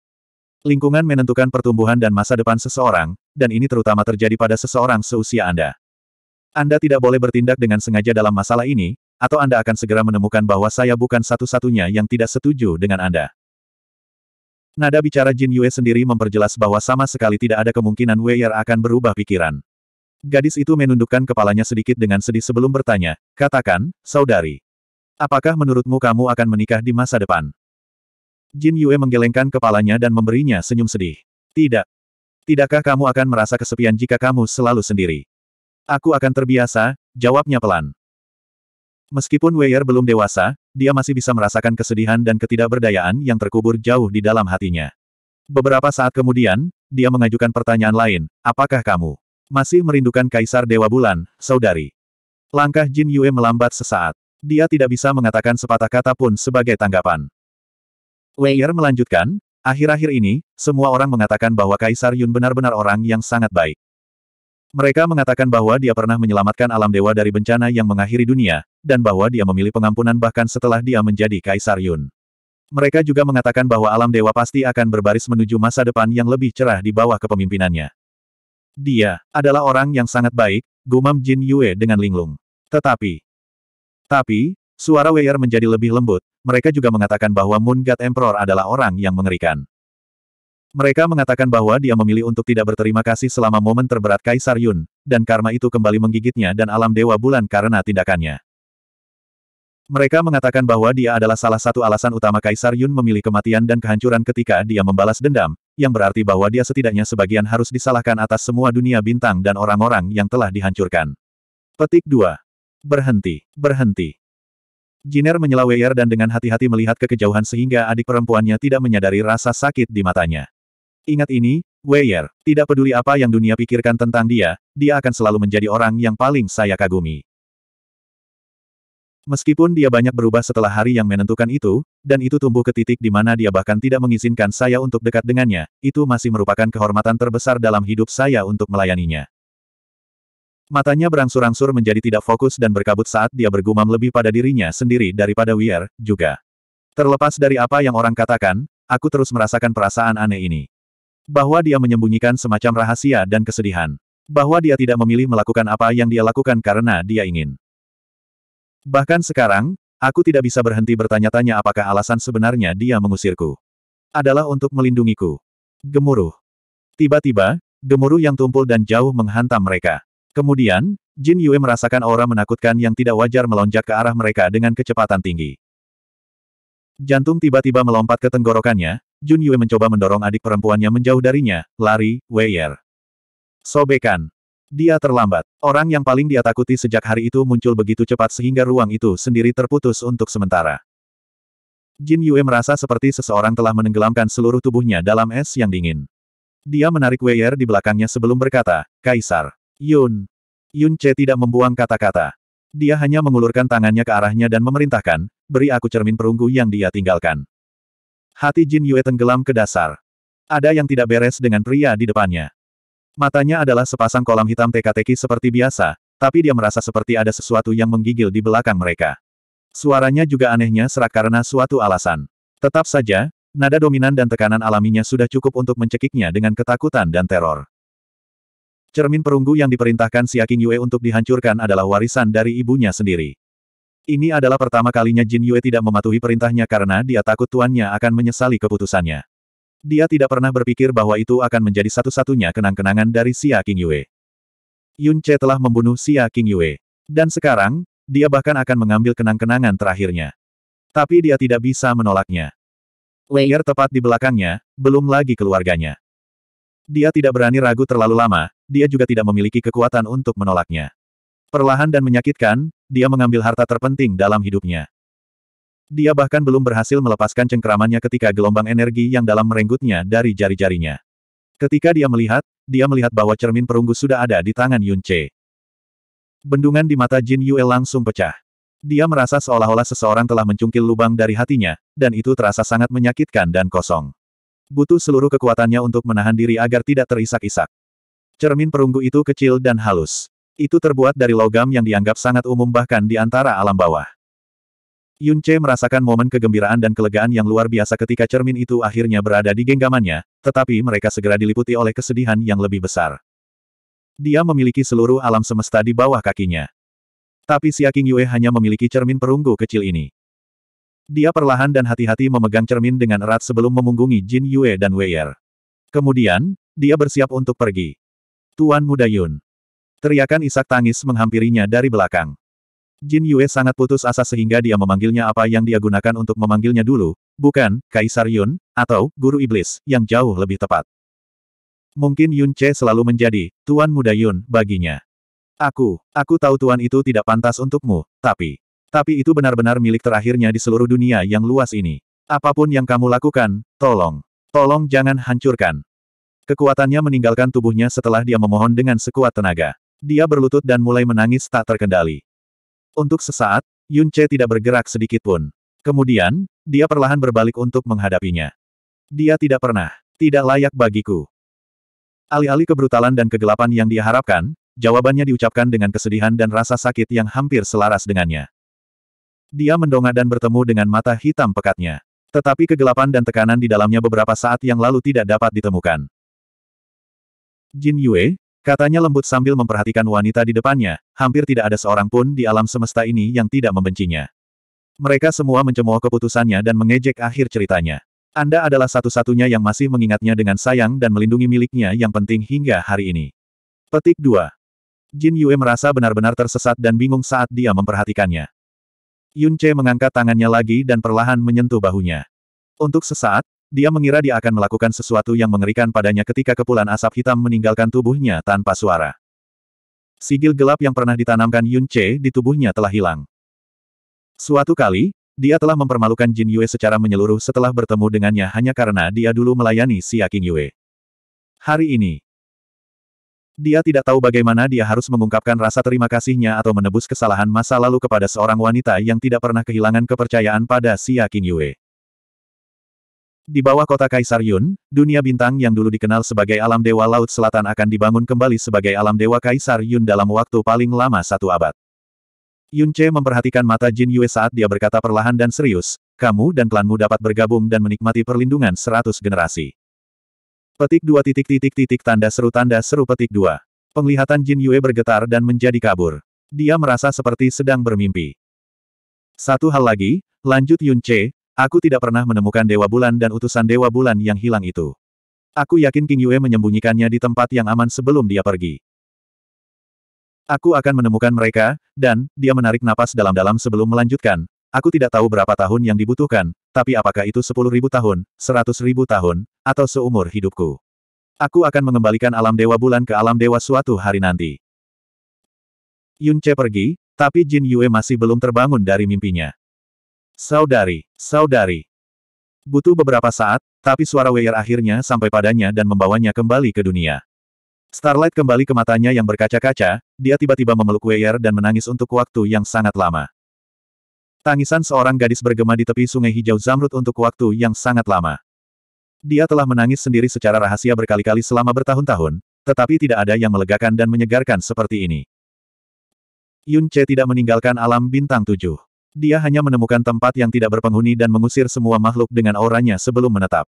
Lingkungan menentukan pertumbuhan dan masa depan seseorang, dan ini terutama terjadi pada seseorang seusia Anda. Anda tidak boleh bertindak dengan sengaja dalam masalah ini, atau Anda akan segera menemukan bahwa saya bukan satu-satunya yang tidak setuju dengan Anda. Nada bicara Jin Yue sendiri memperjelas bahwa sama sekali tidak ada kemungkinan Wei Er akan berubah pikiran. Gadis itu menundukkan kepalanya sedikit dengan sedih sebelum bertanya, katakan, saudari. Apakah menurutmu kamu akan menikah di masa depan? Jin Yue menggelengkan kepalanya dan memberinya senyum sedih. Tidak. Tidakkah kamu akan merasa kesepian jika kamu selalu sendiri? Aku akan terbiasa, jawabnya pelan. Meskipun Weyer belum dewasa, dia masih bisa merasakan kesedihan dan ketidakberdayaan yang terkubur jauh di dalam hatinya. Beberapa saat kemudian, dia mengajukan pertanyaan lain, apakah kamu masih merindukan Kaisar Dewa Bulan, saudari? Langkah Jin Yue melambat sesaat. Dia tidak bisa mengatakan sepatah kata pun sebagai tanggapan. Weir melanjutkan, akhir-akhir ini, semua orang mengatakan bahwa Kaisar Yun benar-benar orang yang sangat baik. Mereka mengatakan bahwa dia pernah menyelamatkan alam dewa dari bencana yang mengakhiri dunia, dan bahwa dia memilih pengampunan bahkan setelah dia menjadi Kaisar Yun. Mereka juga mengatakan bahwa alam dewa pasti akan berbaris menuju masa depan yang lebih cerah di bawah kepemimpinannya. Dia adalah orang yang sangat baik, gumam Jin Yue dengan linglung. Tetapi, tapi, suara Weir menjadi lebih lembut, mereka juga mengatakan bahwa Moon God Emperor adalah orang yang mengerikan. Mereka mengatakan bahwa dia memilih untuk tidak berterima kasih selama momen terberat Kaisar Yun, dan karma itu kembali menggigitnya dan alam Dewa Bulan karena tindakannya. Mereka mengatakan bahwa dia adalah salah satu alasan utama Kaisar Yun memilih kematian dan kehancuran ketika dia membalas dendam, yang berarti bahwa dia setidaknya sebagian harus disalahkan atas semua dunia bintang dan orang-orang yang telah dihancurkan. Petik 2. Berhenti, berhenti. Jiner menyela Weyer dan dengan hati-hati melihat ke kejauhan sehingga adik perempuannya tidak menyadari rasa sakit di matanya. Ingat ini, Weyer, tidak peduli apa yang dunia pikirkan tentang dia, dia akan selalu menjadi orang yang paling saya kagumi. Meskipun dia banyak berubah setelah hari yang menentukan itu, dan itu tumbuh ke titik di mana dia bahkan tidak mengizinkan saya untuk dekat dengannya, itu masih merupakan kehormatan terbesar dalam hidup saya untuk melayaninya. Matanya berangsur-angsur menjadi tidak fokus dan berkabut saat dia bergumam lebih pada dirinya sendiri daripada Wier, juga. Terlepas dari apa yang orang katakan, aku terus merasakan perasaan aneh ini. Bahwa dia menyembunyikan semacam rahasia dan kesedihan. Bahwa dia tidak memilih melakukan apa yang dia lakukan karena dia ingin. Bahkan sekarang, aku tidak bisa berhenti bertanya-tanya apakah alasan sebenarnya dia mengusirku. Adalah untuk melindungiku. Gemuruh. Tiba-tiba, gemuruh yang tumpul dan jauh menghantam mereka. Kemudian, Jin Yue merasakan aura menakutkan yang tidak wajar melonjak ke arah mereka dengan kecepatan tinggi. Jantung tiba-tiba melompat ke tenggorokannya, Jun Yue mencoba mendorong adik perempuannya menjauh darinya, lari, Weier. Sobekan. Dia terlambat. Orang yang paling dia takuti sejak hari itu muncul begitu cepat sehingga ruang itu sendiri terputus untuk sementara. Jin Yue merasa seperti seseorang telah menenggelamkan seluruh tubuhnya dalam es yang dingin. Dia menarik Weier di belakangnya sebelum berkata, Kaisar. Yun. Yun Che tidak membuang kata-kata. Dia hanya mengulurkan tangannya ke arahnya dan memerintahkan, beri aku cermin perunggu yang dia tinggalkan. Hati Jin Yue tenggelam ke dasar. Ada yang tidak beres dengan pria di depannya. Matanya adalah sepasang kolam hitam teka-teki seperti biasa, tapi dia merasa seperti ada sesuatu yang menggigil di belakang mereka. Suaranya juga anehnya serak karena suatu alasan. Tetap saja, nada dominan dan tekanan alaminya sudah cukup untuk mencekiknya dengan ketakutan dan teror. Cermin perunggu yang diperintahkan Siaking Yue untuk dihancurkan adalah warisan dari ibunya sendiri. Ini adalah pertama kalinya Jin Yue tidak mematuhi perintahnya karena dia takut tuannya akan menyesali keputusannya. Dia tidak pernah berpikir bahwa itu akan menjadi satu-satunya kenang-kenangan dari Xia King Yue. Yun Che telah membunuh Xia King Yue. Dan sekarang, dia bahkan akan mengambil kenang-kenangan terakhirnya. Tapi dia tidak bisa menolaknya. Layer tepat di belakangnya, belum lagi keluarganya. Dia tidak berani ragu terlalu lama, dia juga tidak memiliki kekuatan untuk menolaknya. Perlahan dan menyakitkan, dia mengambil harta terpenting dalam hidupnya. Dia bahkan belum berhasil melepaskan cengkeramannya ketika gelombang energi yang dalam merenggutnya dari jari-jarinya. Ketika dia melihat, dia melihat bahwa cermin perunggu sudah ada di tangan Yun Che. Bendungan di mata Jin Yue langsung pecah. Dia merasa seolah-olah seseorang telah mencungkil lubang dari hatinya, dan itu terasa sangat menyakitkan dan kosong. Butuh seluruh kekuatannya untuk menahan diri agar tidak terisak-isak. Cermin perunggu itu kecil dan halus. Itu terbuat dari logam yang dianggap sangat umum bahkan di antara alam bawah. Yun Che merasakan momen kegembiraan dan kelegaan yang luar biasa ketika cermin itu akhirnya berada di genggamannya, tetapi mereka segera diliputi oleh kesedihan yang lebih besar. Dia memiliki seluruh alam semesta di bawah kakinya. Tapi Xia Qing Yue hanya memiliki cermin perunggu kecil ini. Dia perlahan dan hati-hati memegang cermin dengan erat sebelum memunggungi Jin Yue dan Wei Yer. Kemudian, dia bersiap untuk pergi. Tuan Muda Yun. Teriakan Isak tangis menghampirinya dari belakang. Jin Yue sangat putus asa sehingga dia memanggilnya apa yang dia gunakan untuk memanggilnya dulu, bukan, Kaisar Yun, atau, Guru Iblis, yang jauh lebih tepat. Mungkin Yun Che selalu menjadi, Tuan Muda Yun, baginya. Aku, aku tahu Tuan itu tidak pantas untukmu, tapi... Tapi itu benar-benar milik terakhirnya di seluruh dunia yang luas ini. Apapun yang kamu lakukan, tolong. Tolong jangan hancurkan. Kekuatannya meninggalkan tubuhnya setelah dia memohon dengan sekuat tenaga. Dia berlutut dan mulai menangis tak terkendali. Untuk sesaat, Yun Che tidak bergerak sedikit pun. Kemudian, dia perlahan berbalik untuk menghadapinya. Dia tidak pernah, tidak layak bagiku. Alih-alih kebrutalan dan kegelapan yang dia harapkan, jawabannya diucapkan dengan kesedihan dan rasa sakit yang hampir selaras dengannya. Dia mendongak dan bertemu dengan mata hitam pekatnya. Tetapi kegelapan dan tekanan di dalamnya beberapa saat yang lalu tidak dapat ditemukan. Jin Yue, katanya lembut sambil memperhatikan wanita di depannya, hampir tidak ada seorang pun di alam semesta ini yang tidak membencinya. Mereka semua mencemooh keputusannya dan mengejek akhir ceritanya. Anda adalah satu-satunya yang masih mengingatnya dengan sayang dan melindungi miliknya yang penting hingga hari ini. Petik 2. Jin Yue merasa benar-benar tersesat dan bingung saat dia memperhatikannya. Yun Che mengangkat tangannya lagi dan perlahan menyentuh bahunya. Untuk sesaat, dia mengira dia akan melakukan sesuatu yang mengerikan padanya ketika kepulan asap hitam meninggalkan tubuhnya tanpa suara. Sigil gelap yang pernah ditanamkan Yun Che di tubuhnya telah hilang. Suatu kali, dia telah mempermalukan Jin Yue secara menyeluruh setelah bertemu dengannya hanya karena dia dulu melayani Xia King Yue. Hari ini, dia tidak tahu bagaimana dia harus mengungkapkan rasa terima kasihnya atau menebus kesalahan masa lalu kepada seorang wanita yang tidak pernah kehilangan kepercayaan pada Xia Yue. Di bawah kota Kaisar Yun, dunia bintang yang dulu dikenal sebagai alam dewa Laut Selatan akan dibangun kembali sebagai alam dewa Kaisar Yun dalam waktu paling lama satu abad. Yun Che memperhatikan mata Jin Yue saat dia berkata perlahan dan serius, kamu dan klanmu dapat bergabung dan menikmati perlindungan seratus generasi. Petik dua titik titik titik tanda seru tanda seru petik dua. Penglihatan Jin Yue bergetar dan menjadi kabur. Dia merasa seperti sedang bermimpi. Satu hal lagi, lanjut Yun Che, aku tidak pernah menemukan Dewa Bulan dan utusan Dewa Bulan yang hilang itu. Aku yakin King Yue menyembunyikannya di tempat yang aman sebelum dia pergi. Aku akan menemukan mereka, dan, dia menarik napas dalam-dalam sebelum melanjutkan, Aku tidak tahu berapa tahun yang dibutuhkan, tapi apakah itu sepuluh ribu tahun, seratus ribu tahun, atau seumur hidupku. Aku akan mengembalikan alam dewa bulan ke alam dewa suatu hari nanti. Yunche pergi, tapi Jin Yue masih belum terbangun dari mimpinya. Saudari, saudari. Butuh beberapa saat, tapi suara Weir akhirnya sampai padanya dan membawanya kembali ke dunia. Starlight kembali ke matanya yang berkaca-kaca, dia tiba-tiba memeluk Weir dan menangis untuk waktu yang sangat lama. Tangisan seorang gadis bergema di tepi sungai hijau Zamrud untuk waktu yang sangat lama. Dia telah menangis sendiri secara rahasia berkali-kali selama bertahun-tahun, tetapi tidak ada yang melegakan dan menyegarkan seperti ini. Yun Che tidak meninggalkan alam bintang tujuh. Dia hanya menemukan tempat yang tidak berpenghuni dan mengusir semua makhluk dengan auranya sebelum menetap.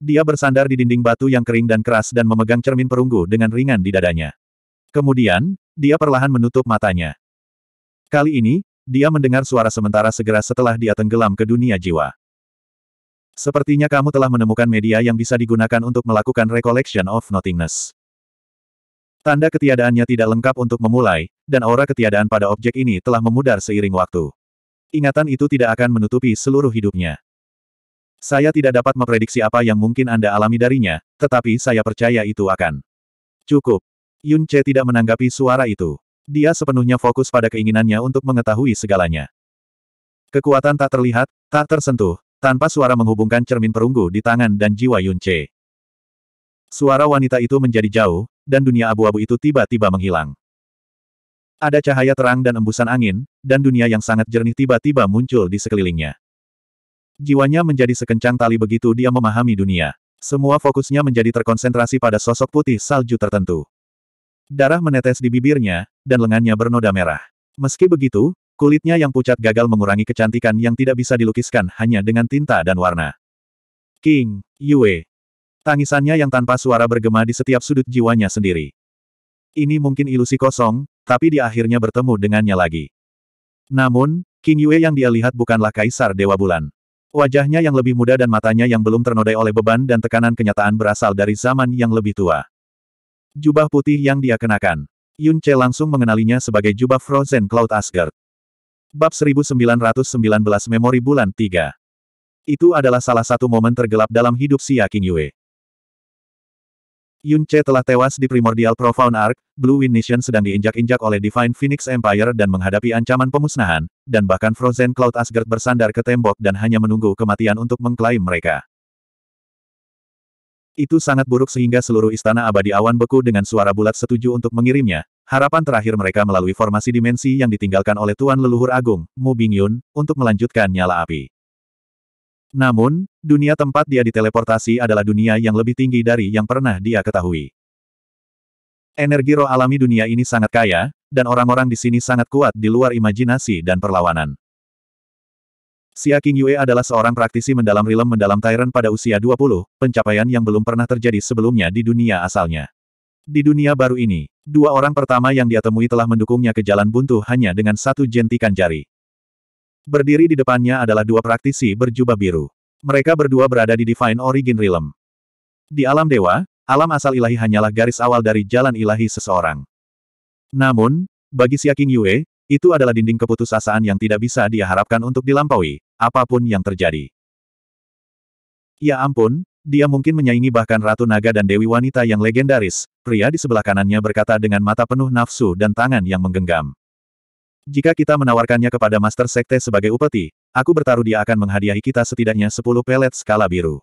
Dia bersandar di dinding batu yang kering dan keras dan memegang cermin perunggu dengan ringan di dadanya. Kemudian, dia perlahan menutup matanya. Kali ini, dia mendengar suara sementara segera setelah dia tenggelam ke dunia jiwa. Sepertinya kamu telah menemukan media yang bisa digunakan untuk melakukan recollection of nothingness. Tanda ketiadaannya tidak lengkap untuk memulai, dan aura ketiadaan pada objek ini telah memudar seiring waktu. Ingatan itu tidak akan menutupi seluruh hidupnya. Saya tidak dapat memprediksi apa yang mungkin Anda alami darinya, tetapi saya percaya itu akan. Cukup. Yun Che tidak menanggapi suara itu. Dia sepenuhnya fokus pada keinginannya untuk mengetahui segalanya. Kekuatan tak terlihat, tak tersentuh, tanpa suara menghubungkan cermin perunggu di tangan dan jiwa Yunce. Suara wanita itu menjadi jauh, dan dunia abu-abu itu tiba-tiba menghilang. Ada cahaya terang dan embusan angin, dan dunia yang sangat jernih tiba-tiba muncul di sekelilingnya. Jiwanya menjadi sekencang tali begitu dia memahami dunia. Semua fokusnya menjadi terkonsentrasi pada sosok putih salju tertentu. Darah menetes di bibirnya, dan lengannya bernoda merah. Meski begitu, Kulitnya yang pucat gagal mengurangi kecantikan yang tidak bisa dilukiskan hanya dengan tinta dan warna. King, Yue. Tangisannya yang tanpa suara bergema di setiap sudut jiwanya sendiri. Ini mungkin ilusi kosong, tapi dia akhirnya bertemu dengannya lagi. Namun, King Yue yang dia lihat bukanlah Kaisar Dewa Bulan. Wajahnya yang lebih muda dan matanya yang belum ternodai oleh beban dan tekanan kenyataan berasal dari zaman yang lebih tua. Jubah putih yang dia kenakan. Yun Che langsung mengenalinya sebagai jubah Frozen Cloud Asgard. Bab 1919 Memori Bulan 3 Itu adalah salah satu momen tergelap dalam hidup Xia ya yue Yun Che telah tewas di Primordial Profound Arc, Blue Wind Nation sedang diinjak-injak oleh Divine Phoenix Empire dan menghadapi ancaman pemusnahan, dan bahkan Frozen Cloud Asgard bersandar ke tembok dan hanya menunggu kematian untuk mengklaim mereka. Itu sangat buruk sehingga seluruh istana abadi awan beku dengan suara bulat setuju untuk mengirimnya. Harapan terakhir mereka melalui formasi dimensi yang ditinggalkan oleh Tuan Leluhur Agung, Mu Bingyun, untuk melanjutkan nyala api. Namun, dunia tempat dia diteleportasi adalah dunia yang lebih tinggi dari yang pernah dia ketahui. Energi roh alami dunia ini sangat kaya, dan orang-orang di sini sangat kuat di luar imajinasi dan perlawanan. Xia King Yue adalah seorang praktisi mendalam rilem mendalam Tyrant pada usia 20, pencapaian yang belum pernah terjadi sebelumnya di dunia asalnya. Di dunia baru ini, dua orang pertama yang dia temui telah mendukungnya ke jalan buntu hanya dengan satu jentikan jari. Berdiri di depannya adalah dua praktisi berjubah biru. Mereka berdua berada di Divine Origin Realm. Di alam dewa, alam asal ilahi hanyalah garis awal dari jalan ilahi seseorang. Namun, bagi Xia King Yue, itu adalah dinding keputusasaan yang tidak bisa dia harapkan untuk dilampaui, apapun yang terjadi. Ya ampun, dia mungkin menyaingi bahkan Ratu Naga dan Dewi Wanita yang legendaris, pria di sebelah kanannya berkata dengan mata penuh nafsu dan tangan yang menggenggam. Jika kita menawarkannya kepada Master Sekte sebagai upeti, aku bertaruh dia akan menghadiahi kita setidaknya 10 pelet skala biru.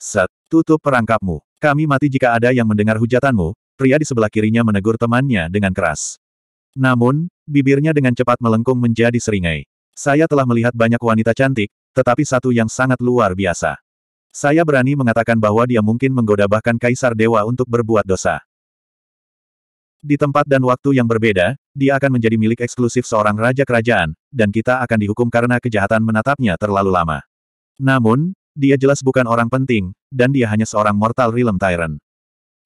Set, tutup perangkapmu. Kami mati jika ada yang mendengar hujatanmu, pria di sebelah kirinya menegur temannya dengan keras. Namun, bibirnya dengan cepat melengkung menjadi seringai. Saya telah melihat banyak wanita cantik, tetapi satu yang sangat luar biasa. Saya berani mengatakan bahwa dia mungkin menggoda bahkan Kaisar Dewa untuk berbuat dosa. Di tempat dan waktu yang berbeda, dia akan menjadi milik eksklusif seorang raja kerajaan, dan kita akan dihukum karena kejahatan menatapnya terlalu lama. Namun, dia jelas bukan orang penting, dan dia hanya seorang mortal realm tyrant.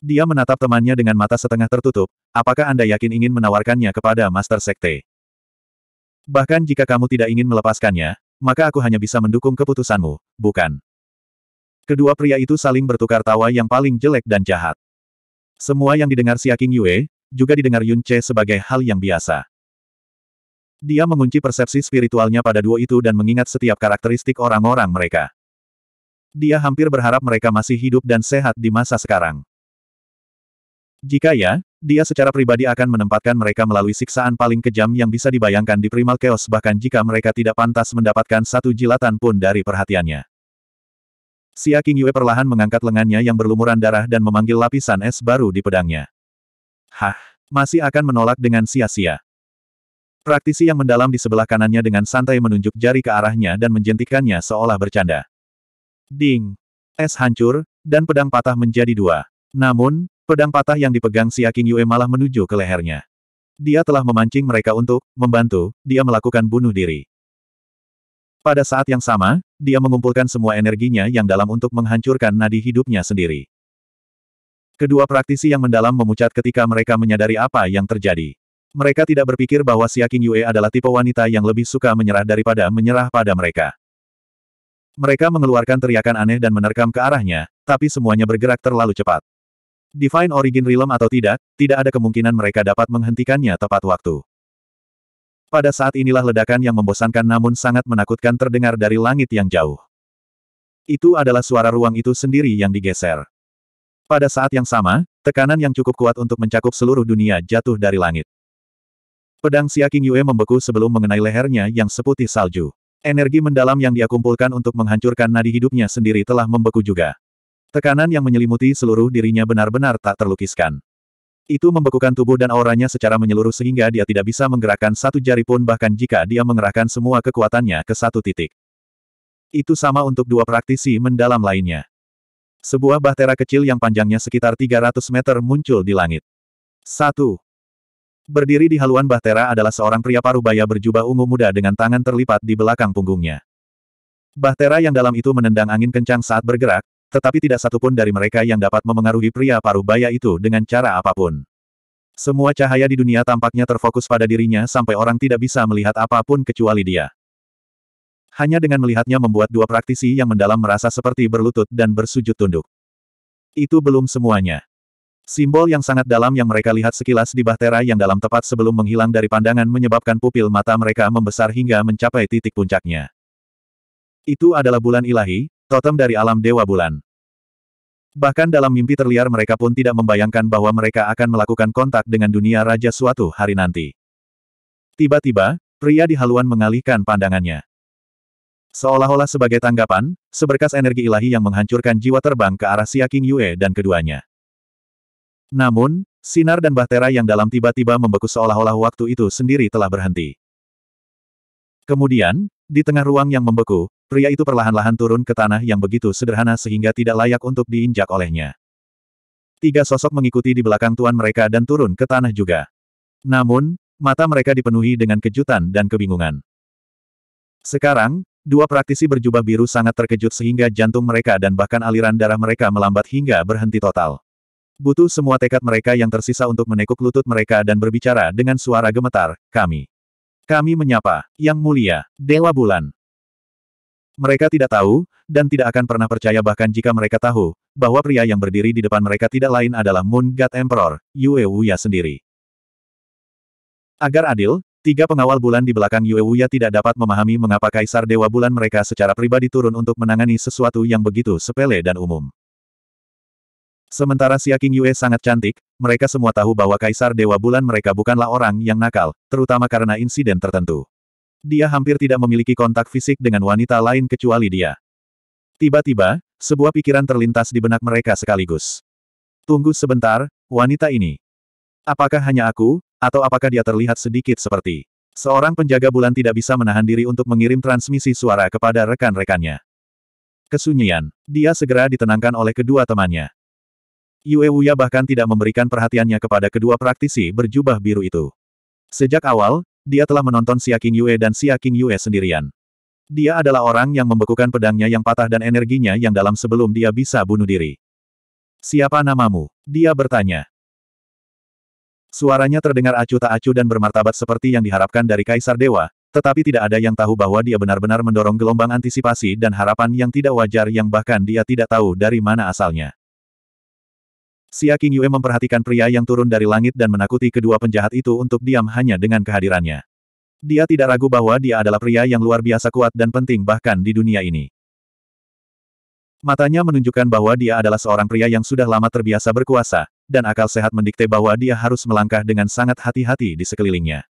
Dia menatap temannya dengan mata setengah tertutup, apakah Anda yakin ingin menawarkannya kepada Master Sekte? Bahkan jika kamu tidak ingin melepaskannya, maka aku hanya bisa mendukung keputusanmu, bukan? Kedua pria itu saling bertukar tawa yang paling jelek dan jahat. Semua yang didengar Siaking Yue, juga didengar Yun Che sebagai hal yang biasa. Dia mengunci persepsi spiritualnya pada duo itu dan mengingat setiap karakteristik orang-orang mereka. Dia hampir berharap mereka masih hidup dan sehat di masa sekarang. Jika ya, dia secara pribadi akan menempatkan mereka melalui siksaan paling kejam yang bisa dibayangkan di Primal Chaos bahkan jika mereka tidak pantas mendapatkan satu jilatan pun dari perhatiannya. Xia King Yue perlahan mengangkat lengannya yang berlumuran darah dan memanggil lapisan es baru di pedangnya. Hah, masih akan menolak dengan sia-sia. Praktisi yang mendalam di sebelah kanannya dengan santai menunjuk jari ke arahnya dan menjentikannya seolah bercanda. Ding! Es hancur, dan pedang patah menjadi dua. Namun, Pedang patah yang dipegang Xia King Yue malah menuju ke lehernya. Dia telah memancing mereka untuk membantu, dia melakukan bunuh diri. Pada saat yang sama, dia mengumpulkan semua energinya yang dalam untuk menghancurkan nadi hidupnya sendiri. Kedua praktisi yang mendalam memucat ketika mereka menyadari apa yang terjadi. Mereka tidak berpikir bahwa Siakin Yue adalah tipe wanita yang lebih suka menyerah daripada menyerah pada mereka. Mereka mengeluarkan teriakan aneh dan menerkam ke arahnya, tapi semuanya bergerak terlalu cepat. Divine Origin Realm atau tidak, tidak ada kemungkinan mereka dapat menghentikannya tepat waktu. Pada saat inilah ledakan yang membosankan namun sangat menakutkan terdengar dari langit yang jauh. Itu adalah suara ruang itu sendiri yang digeser. Pada saat yang sama, tekanan yang cukup kuat untuk mencakup seluruh dunia jatuh dari langit. Pedang Siaking Yue membeku sebelum mengenai lehernya yang seputih salju. Energi mendalam yang dia kumpulkan untuk menghancurkan nadi hidupnya sendiri telah membeku juga. Tekanan yang menyelimuti seluruh dirinya benar-benar tak terlukiskan. Itu membekukan tubuh dan auranya secara menyeluruh sehingga dia tidak bisa menggerakkan satu jari pun bahkan jika dia mengerahkan semua kekuatannya ke satu titik. Itu sama untuk dua praktisi mendalam lainnya. Sebuah bahtera kecil yang panjangnya sekitar 300 meter muncul di langit. 1. Berdiri di haluan bahtera adalah seorang pria parubaya berjubah ungu muda dengan tangan terlipat di belakang punggungnya. Bahtera yang dalam itu menendang angin kencang saat bergerak, tetapi tidak satupun dari mereka yang dapat memengaruhi pria paruh baya itu dengan cara apapun. Semua cahaya di dunia tampaknya terfokus pada dirinya sampai orang tidak bisa melihat apapun kecuali dia. Hanya dengan melihatnya membuat dua praktisi yang mendalam merasa seperti berlutut dan bersujud tunduk. Itu belum semuanya. Simbol yang sangat dalam yang mereka lihat sekilas di Bahtera yang dalam tepat sebelum menghilang dari pandangan menyebabkan pupil mata mereka membesar hingga mencapai titik puncaknya. Itu adalah bulan ilahi, Totem dari alam Dewa Bulan. Bahkan dalam mimpi terliar mereka pun tidak membayangkan bahwa mereka akan melakukan kontak dengan dunia raja suatu hari nanti. Tiba-tiba, pria di haluan mengalihkan pandangannya. Seolah-olah sebagai tanggapan, seberkas energi ilahi yang menghancurkan jiwa terbang ke arah Xia King Yue dan keduanya. Namun, sinar dan bahtera yang dalam tiba-tiba membeku seolah-olah waktu itu sendiri telah berhenti. Kemudian, di tengah ruang yang membeku, Pria itu perlahan-lahan turun ke tanah yang begitu sederhana sehingga tidak layak untuk diinjak olehnya. Tiga sosok mengikuti di belakang tuan mereka dan turun ke tanah juga. Namun, mata mereka dipenuhi dengan kejutan dan kebingungan. Sekarang, dua praktisi berjubah biru sangat terkejut sehingga jantung mereka dan bahkan aliran darah mereka melambat hingga berhenti total. Butuh semua tekad mereka yang tersisa untuk menekuk lutut mereka dan berbicara dengan suara gemetar, kami. Kami menyapa, Yang Mulia, Dewa Bulan. Mereka tidak tahu, dan tidak akan pernah percaya bahkan jika mereka tahu, bahwa pria yang berdiri di depan mereka tidak lain adalah Moon God Emperor, Yue Wuya sendiri. Agar adil, tiga pengawal bulan di belakang Yue Wuya tidak dapat memahami mengapa Kaisar Dewa Bulan mereka secara pribadi turun untuk menangani sesuatu yang begitu sepele dan umum. Sementara King Yue sangat cantik, mereka semua tahu bahwa Kaisar Dewa Bulan mereka bukanlah orang yang nakal, terutama karena insiden tertentu. Dia hampir tidak memiliki kontak fisik dengan wanita lain kecuali dia. Tiba-tiba, sebuah pikiran terlintas di benak mereka sekaligus. Tunggu sebentar, wanita ini. Apakah hanya aku, atau apakah dia terlihat sedikit seperti seorang penjaga bulan tidak bisa menahan diri untuk mengirim transmisi suara kepada rekan-rekannya. Kesunyian. Dia segera ditenangkan oleh kedua temannya. Yue Wuya bahkan tidak memberikan perhatiannya kepada kedua praktisi berjubah biru itu. Sejak awal, dia telah menonton Xia King Yue dan Xia King Yue sendirian. Dia adalah orang yang membekukan pedangnya yang patah dan energinya yang dalam sebelum dia bisa bunuh diri. Siapa namamu? Dia bertanya. Suaranya terdengar acu tak acuh dan bermartabat seperti yang diharapkan dari Kaisar Dewa, tetapi tidak ada yang tahu bahwa dia benar-benar mendorong gelombang antisipasi dan harapan yang tidak wajar yang bahkan dia tidak tahu dari mana asalnya. Xia Qingyue memperhatikan pria yang turun dari langit dan menakuti kedua penjahat itu untuk diam hanya dengan kehadirannya. Dia tidak ragu bahwa dia adalah pria yang luar biasa kuat dan penting bahkan di dunia ini. Matanya menunjukkan bahwa dia adalah seorang pria yang sudah lama terbiasa berkuasa, dan akal sehat mendikte bahwa dia harus melangkah dengan sangat hati-hati di sekelilingnya.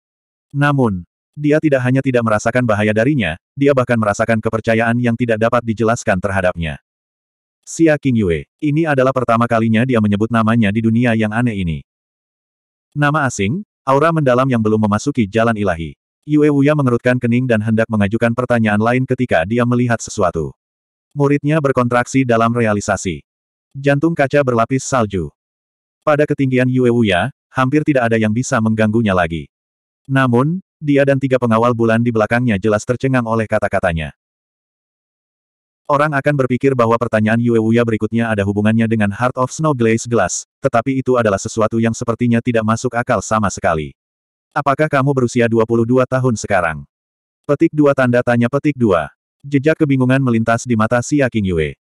Namun, dia tidak hanya tidak merasakan bahaya darinya, dia bahkan merasakan kepercayaan yang tidak dapat dijelaskan terhadapnya. Xia Qingyue. Ini adalah pertama kalinya dia menyebut namanya di dunia yang aneh ini. Nama asing, aura mendalam yang belum memasuki jalan ilahi. Yue Wuya mengerutkan kening dan hendak mengajukan pertanyaan lain ketika dia melihat sesuatu. Muridnya berkontraksi dalam realisasi. Jantung kaca berlapis salju. Pada ketinggian Yue Wuya, hampir tidak ada yang bisa mengganggunya lagi. Namun, dia dan tiga pengawal bulan di belakangnya jelas tercengang oleh kata-katanya. Orang akan berpikir bahwa pertanyaan Yue Wuya berikutnya ada hubungannya dengan Heart of Snow Glaze Glass, tetapi itu adalah sesuatu yang sepertinya tidak masuk akal sama sekali. Apakah kamu berusia 22 tahun sekarang? Petik dua tanda tanya petik dua. Jejak kebingungan melintas di mata si Aking Yue.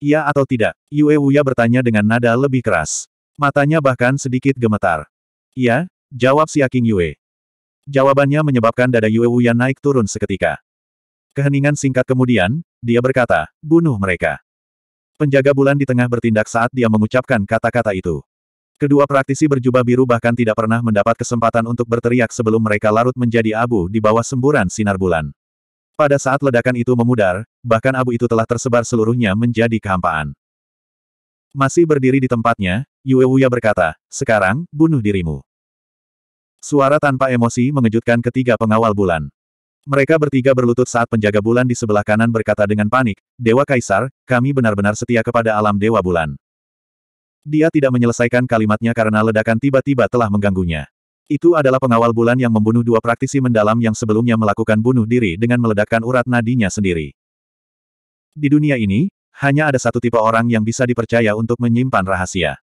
Iya atau tidak? Yue Wuya bertanya dengan nada lebih keras. Matanya bahkan sedikit gemetar. Iya, jawab si Aking Yue. Jawabannya menyebabkan dada Yue Wuya naik turun seketika. Keheningan singkat kemudian, dia berkata, bunuh mereka. Penjaga bulan di tengah bertindak saat dia mengucapkan kata-kata itu. Kedua praktisi berjubah biru bahkan tidak pernah mendapat kesempatan untuk berteriak sebelum mereka larut menjadi abu di bawah semburan sinar bulan. Pada saat ledakan itu memudar, bahkan abu itu telah tersebar seluruhnya menjadi kehampaan. Masih berdiri di tempatnya, Yue Wuya berkata, sekarang, bunuh dirimu. Suara tanpa emosi mengejutkan ketiga pengawal bulan. Mereka bertiga berlutut saat penjaga bulan di sebelah kanan berkata dengan panik, Dewa Kaisar, kami benar-benar setia kepada alam Dewa Bulan. Dia tidak menyelesaikan kalimatnya karena ledakan tiba-tiba telah mengganggunya. Itu adalah pengawal bulan yang membunuh dua praktisi mendalam yang sebelumnya melakukan bunuh diri dengan meledakkan urat nadinya sendiri. Di dunia ini, hanya ada satu tipe orang yang bisa dipercaya untuk menyimpan rahasia.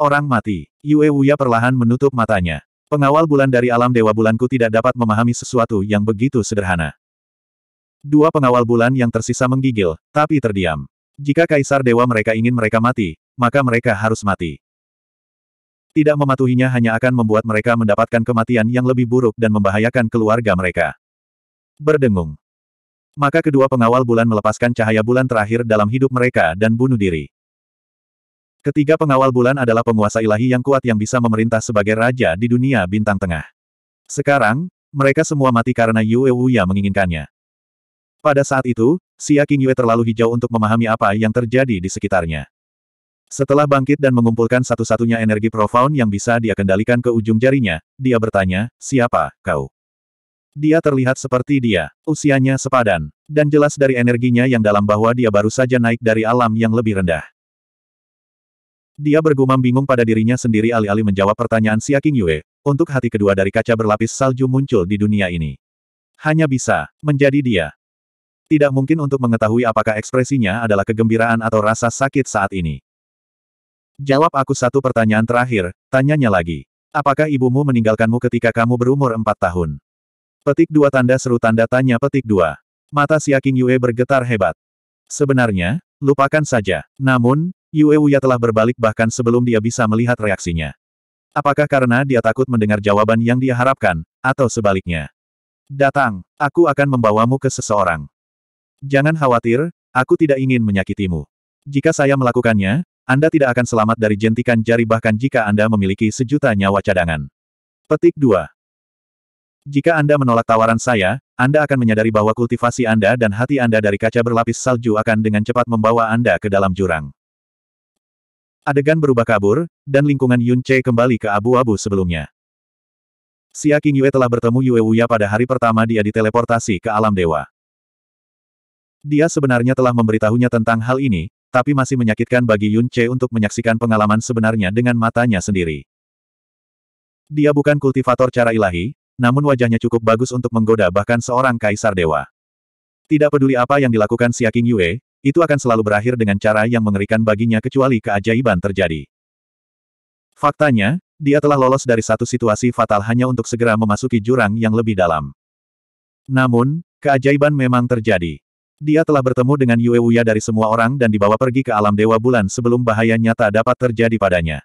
Orang mati. Yue Wuya perlahan menutup matanya. Pengawal bulan dari alam dewa bulanku tidak dapat memahami sesuatu yang begitu sederhana. Dua pengawal bulan yang tersisa menggigil, tapi terdiam. Jika kaisar dewa mereka ingin mereka mati, maka mereka harus mati. Tidak mematuhinya hanya akan membuat mereka mendapatkan kematian yang lebih buruk dan membahayakan keluarga mereka. Berdengung. Maka kedua pengawal bulan melepaskan cahaya bulan terakhir dalam hidup mereka dan bunuh diri. Ketiga pengawal bulan adalah penguasa ilahi yang kuat yang bisa memerintah sebagai raja di dunia bintang tengah. Sekarang, mereka semua mati karena Yue Wuya menginginkannya. Pada saat itu, Xia Yue terlalu hijau untuk memahami apa yang terjadi di sekitarnya. Setelah bangkit dan mengumpulkan satu-satunya energi profound yang bisa dia kendalikan ke ujung jarinya, dia bertanya, siapa, kau? Dia terlihat seperti dia, usianya sepadan, dan jelas dari energinya yang dalam bahwa dia baru saja naik dari alam yang lebih rendah. Dia bergumam bingung pada dirinya sendiri alih-alih menjawab pertanyaan Xia King Yue, untuk hati kedua dari kaca berlapis salju muncul di dunia ini. Hanya bisa, menjadi dia. Tidak mungkin untuk mengetahui apakah ekspresinya adalah kegembiraan atau rasa sakit saat ini. Jawab aku satu pertanyaan terakhir, tanyanya lagi. Apakah ibumu meninggalkanmu ketika kamu berumur empat tahun? Petik dua tanda seru tanda tanya petik dua. Mata Xia King Yue bergetar hebat. Sebenarnya, lupakan saja. Namun, Yue Wuya telah berbalik bahkan sebelum dia bisa melihat reaksinya. Apakah karena dia takut mendengar jawaban yang dia harapkan, atau sebaliknya? Datang, aku akan membawamu ke seseorang. Jangan khawatir, aku tidak ingin menyakitimu. Jika saya melakukannya, Anda tidak akan selamat dari jentikan jari bahkan jika Anda memiliki sejuta nyawa cadangan. Petik 2. Jika Anda menolak tawaran saya, Anda akan menyadari bahwa kultivasi Anda dan hati Anda dari kaca berlapis salju akan dengan cepat membawa Anda ke dalam jurang. Adegan berubah kabur, dan lingkungan Yun Che kembali ke abu-abu sebelumnya. Xia King Yue telah bertemu Yue Wuya pada hari pertama dia diteleportasi ke alam dewa. Dia sebenarnya telah memberitahunya tentang hal ini, tapi masih menyakitkan bagi Yun Che untuk menyaksikan pengalaman sebenarnya dengan matanya sendiri. Dia bukan kultivator cara ilahi, namun wajahnya cukup bagus untuk menggoda bahkan seorang kaisar dewa. Tidak peduli apa yang dilakukan Xia King Yue, itu akan selalu berakhir dengan cara yang mengerikan baginya kecuali keajaiban terjadi. Faktanya, dia telah lolos dari satu situasi fatal hanya untuk segera memasuki jurang yang lebih dalam. Namun, keajaiban memang terjadi. Dia telah bertemu dengan Yue Wuya dari semua orang dan dibawa pergi ke alam dewa bulan sebelum bahaya nyata dapat terjadi padanya.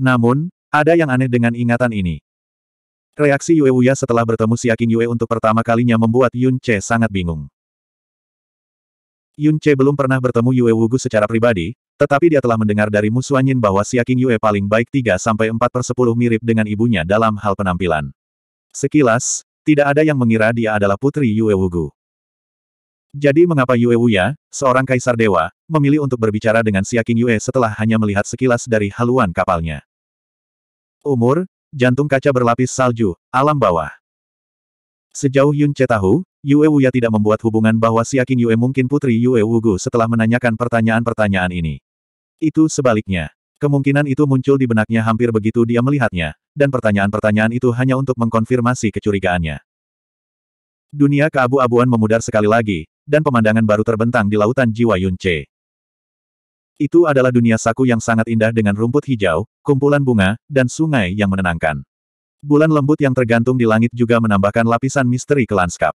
Namun, ada yang aneh dengan ingatan ini. Reaksi Yue Wuya setelah bertemu Siaking Yue untuk pertama kalinya membuat Yun Che sangat bingung. Yun Che belum pernah bertemu Yue Wugu secara pribadi, tetapi dia telah mendengar dari Musuanyin bahwa Siaking Yue paling baik 3-4 per 10 mirip dengan ibunya dalam hal penampilan. Sekilas, tidak ada yang mengira dia adalah putri Yue Wugu. Jadi mengapa Yue Wuya, seorang kaisar dewa, memilih untuk berbicara dengan Siaking Yue setelah hanya melihat sekilas dari haluan kapalnya? Umur, jantung kaca berlapis salju, alam bawah. Sejauh Yun Che tahu, Yue Wuya tidak membuat hubungan bahwa siakin Yue mungkin putri Yue Wugu setelah menanyakan pertanyaan-pertanyaan ini. Itu sebaliknya. Kemungkinan itu muncul di benaknya hampir begitu dia melihatnya, dan pertanyaan-pertanyaan itu hanya untuk mengkonfirmasi kecurigaannya. Dunia keabu-abuan memudar sekali lagi, dan pemandangan baru terbentang di lautan jiwa Yunce. Itu adalah dunia saku yang sangat indah dengan rumput hijau, kumpulan bunga, dan sungai yang menenangkan. Bulan lembut yang tergantung di langit juga menambahkan lapisan misteri ke lanskap.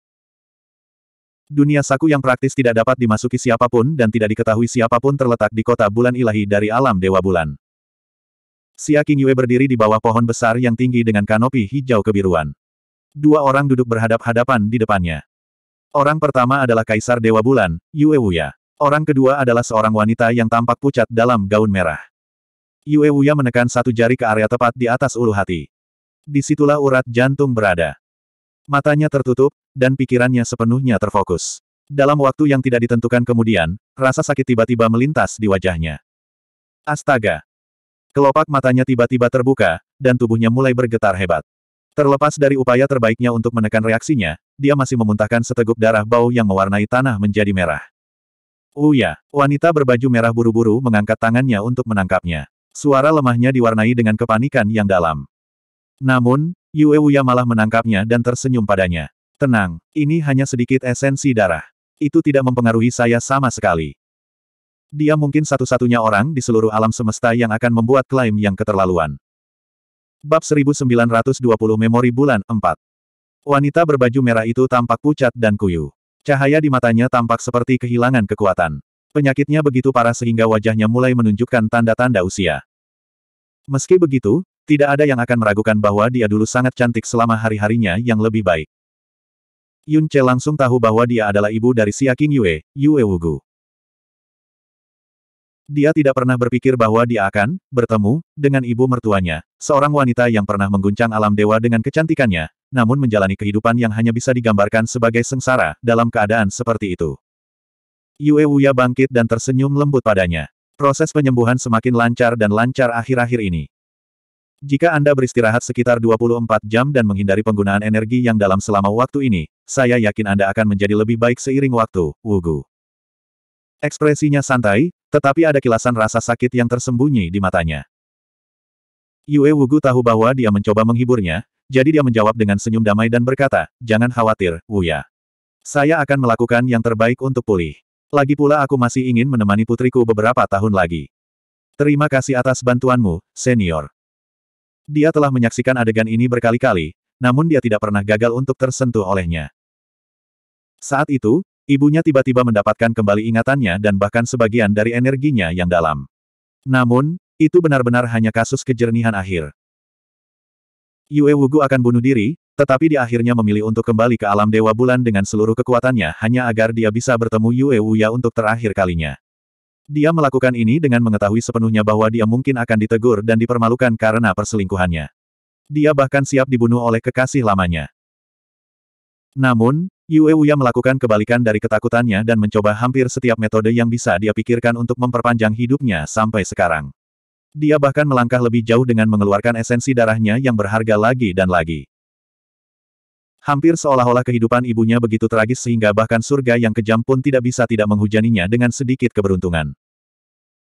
Dunia saku yang praktis tidak dapat dimasuki siapapun dan tidak diketahui siapapun terletak di kota bulan ilahi dari alam Dewa Bulan. Xia Qingyue berdiri di bawah pohon besar yang tinggi dengan kanopi hijau kebiruan. Dua orang duduk berhadap-hadapan di depannya. Orang pertama adalah Kaisar Dewa Bulan, Yue Wuya. Orang kedua adalah seorang wanita yang tampak pucat dalam gaun merah. Yue Wuya menekan satu jari ke area tepat di atas ulu hati. Disitulah urat jantung berada. Matanya tertutup, dan pikirannya sepenuhnya terfokus. Dalam waktu yang tidak ditentukan kemudian, rasa sakit tiba-tiba melintas di wajahnya. Astaga! Kelopak matanya tiba-tiba terbuka, dan tubuhnya mulai bergetar hebat. Terlepas dari upaya terbaiknya untuk menekan reaksinya, dia masih memuntahkan seteguk darah bau yang mewarnai tanah menjadi merah. Oh ya, wanita berbaju merah buru-buru mengangkat tangannya untuk menangkapnya. Suara lemahnya diwarnai dengan kepanikan yang dalam. Namun, Yue Wuya malah menangkapnya dan tersenyum padanya. Tenang, ini hanya sedikit esensi darah. Itu tidak mempengaruhi saya sama sekali. Dia mungkin satu-satunya orang di seluruh alam semesta yang akan membuat klaim yang keterlaluan. Bab 1920 Memori Bulan 4 Wanita berbaju merah itu tampak pucat dan kuyu. Cahaya di matanya tampak seperti kehilangan kekuatan. Penyakitnya begitu parah sehingga wajahnya mulai menunjukkan tanda-tanda usia. Meski begitu, tidak ada yang akan meragukan bahwa dia dulu sangat cantik selama hari-harinya yang lebih baik. Yun Che langsung tahu bahwa dia adalah ibu dari Xia King Yue, Yue Wugu. Dia tidak pernah berpikir bahwa dia akan bertemu dengan ibu mertuanya, seorang wanita yang pernah mengguncang alam dewa dengan kecantikannya, namun menjalani kehidupan yang hanya bisa digambarkan sebagai sengsara dalam keadaan seperti itu. Yue Wuya bangkit dan tersenyum lembut padanya. Proses penyembuhan semakin lancar dan lancar akhir-akhir ini. Jika Anda beristirahat sekitar 24 jam dan menghindari penggunaan energi yang dalam selama waktu ini, saya yakin Anda akan menjadi lebih baik seiring waktu, Wugu. Ekspresinya santai, tetapi ada kilasan rasa sakit yang tersembunyi di matanya. Yue Wugu tahu bahwa dia mencoba menghiburnya, jadi dia menjawab dengan senyum damai dan berkata, Jangan khawatir, Wuya. Saya akan melakukan yang terbaik untuk pulih. Lagi pula aku masih ingin menemani putriku beberapa tahun lagi. Terima kasih atas bantuanmu, senior. Dia telah menyaksikan adegan ini berkali-kali, namun dia tidak pernah gagal untuk tersentuh olehnya. Saat itu, ibunya tiba-tiba mendapatkan kembali ingatannya dan bahkan sebagian dari energinya yang dalam. Namun, itu benar-benar hanya kasus kejernihan akhir. Yue Wugu akan bunuh diri, tetapi dia akhirnya memilih untuk kembali ke alam Dewa Bulan dengan seluruh kekuatannya hanya agar dia bisa bertemu Yue Wuya untuk terakhir kalinya. Dia melakukan ini dengan mengetahui sepenuhnya bahwa dia mungkin akan ditegur dan dipermalukan karena perselingkuhannya. Dia bahkan siap dibunuh oleh kekasih lamanya. Namun, Yue Uya melakukan kebalikan dari ketakutannya dan mencoba hampir setiap metode yang bisa dia pikirkan untuk memperpanjang hidupnya sampai sekarang. Dia bahkan melangkah lebih jauh dengan mengeluarkan esensi darahnya yang berharga lagi dan lagi. Hampir seolah-olah kehidupan ibunya begitu tragis sehingga bahkan surga yang kejam pun tidak bisa tidak menghujaninya dengan sedikit keberuntungan.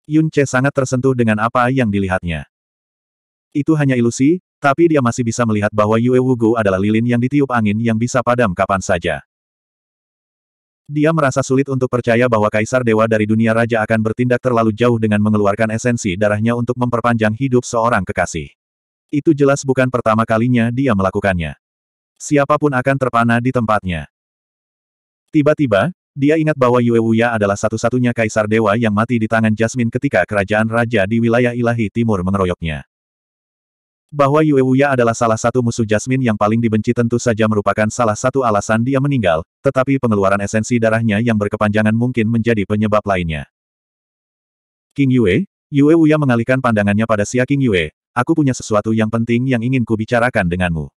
Yun Che sangat tersentuh dengan apa yang dilihatnya. Itu hanya ilusi, tapi dia masih bisa melihat bahwa Yue Wugu adalah lilin yang ditiup angin yang bisa padam kapan saja. Dia merasa sulit untuk percaya bahwa kaisar dewa dari dunia raja akan bertindak terlalu jauh dengan mengeluarkan esensi darahnya untuk memperpanjang hidup seorang kekasih. Itu jelas bukan pertama kalinya dia melakukannya. Siapapun akan terpana di tempatnya. Tiba-tiba, dia ingat bahwa Yue Wuya adalah satu-satunya kaisar dewa yang mati di tangan Jasmine ketika kerajaan raja di wilayah ilahi timur mengeroyoknya. Bahwa Yue Wuya adalah salah satu musuh Jasmine yang paling dibenci tentu saja merupakan salah satu alasan dia meninggal, tetapi pengeluaran esensi darahnya yang berkepanjangan mungkin menjadi penyebab lainnya. King Yue, Yue Wuya mengalihkan pandangannya pada Xia King Yue, aku punya sesuatu yang penting yang ingin ku bicarakan denganmu.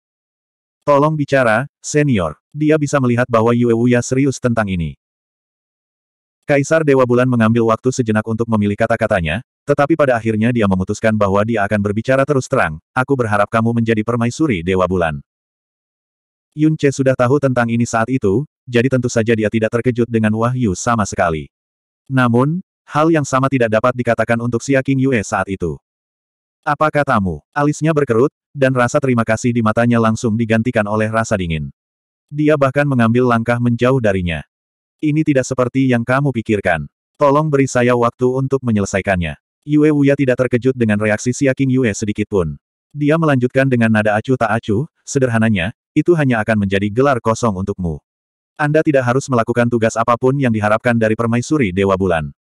Tolong bicara, senior. Dia bisa melihat bahwa Yue Wuya serius tentang ini. Kaisar Dewa Bulan mengambil waktu sejenak untuk memilih kata-katanya, tetapi pada akhirnya dia memutuskan bahwa dia akan berbicara terus terang, aku berharap kamu menjadi permaisuri Dewa Bulan. Yun Che sudah tahu tentang ini saat itu, jadi tentu saja dia tidak terkejut dengan Wahyu sama sekali. Namun, hal yang sama tidak dapat dikatakan untuk Xia King Yue saat itu. Apa katamu? Alisnya berkerut, dan rasa terima kasih di matanya langsung digantikan oleh rasa dingin. Dia bahkan mengambil langkah menjauh darinya. Ini tidak seperti yang kamu pikirkan. Tolong beri saya waktu untuk menyelesaikannya. Yue Wuya tidak terkejut dengan reaksi Xia King Yue sedikitpun. Dia melanjutkan dengan nada acuh tak acuh, sederhananya, itu hanya akan menjadi gelar kosong untukmu. Anda tidak harus melakukan tugas apapun yang diharapkan dari permaisuri Dewa Bulan.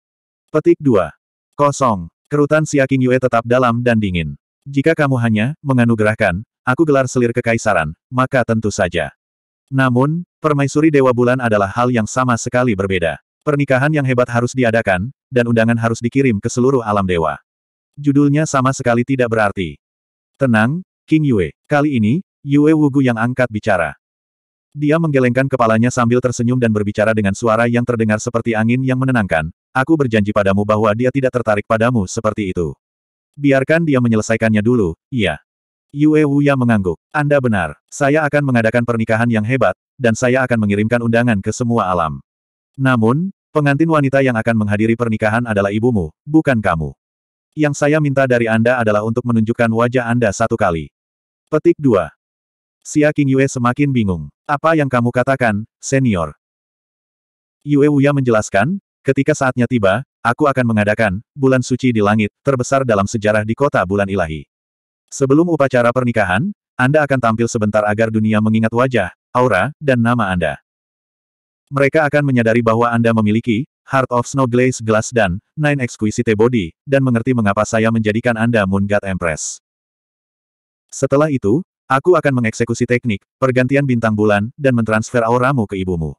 Petik 2. Kosong. Kerutan Siaking Yue tetap dalam dan dingin. Jika kamu hanya menganugerahkan, aku gelar selir kekaisaran, maka tentu saja. Namun, permaisuri Dewa Bulan adalah hal yang sama sekali berbeda. Pernikahan yang hebat harus diadakan, dan undangan harus dikirim ke seluruh alam dewa. Judulnya sama sekali tidak berarti. Tenang, King Yue. Kali ini, Yue Wugu yang angkat bicara. Dia menggelengkan kepalanya sambil tersenyum dan berbicara dengan suara yang terdengar seperti angin yang menenangkan, aku berjanji padamu bahwa dia tidak tertarik padamu seperti itu. Biarkan dia menyelesaikannya dulu, iya. Yue Wuya mengangguk. Anda benar, saya akan mengadakan pernikahan yang hebat, dan saya akan mengirimkan undangan ke semua alam. Namun, pengantin wanita yang akan menghadiri pernikahan adalah ibumu, bukan kamu. Yang saya minta dari Anda adalah untuk menunjukkan wajah Anda satu kali. Petik 2. Xia King Yue semakin bingung. Apa yang kamu katakan, senior? Yue Wuya menjelaskan, ketika saatnya tiba, aku akan mengadakan, bulan suci di langit, terbesar dalam sejarah di kota bulan ilahi. Sebelum upacara pernikahan, Anda akan tampil sebentar agar dunia mengingat wajah, aura, dan nama Anda. Mereka akan menyadari bahwa Anda memiliki Heart of Snow Glaze Glass dan Nine Exquisite Body, dan mengerti mengapa saya menjadikan Anda Moon God Empress. Setelah itu, Aku akan mengeksekusi teknik, pergantian bintang bulan, dan mentransfer auramu ke ibumu.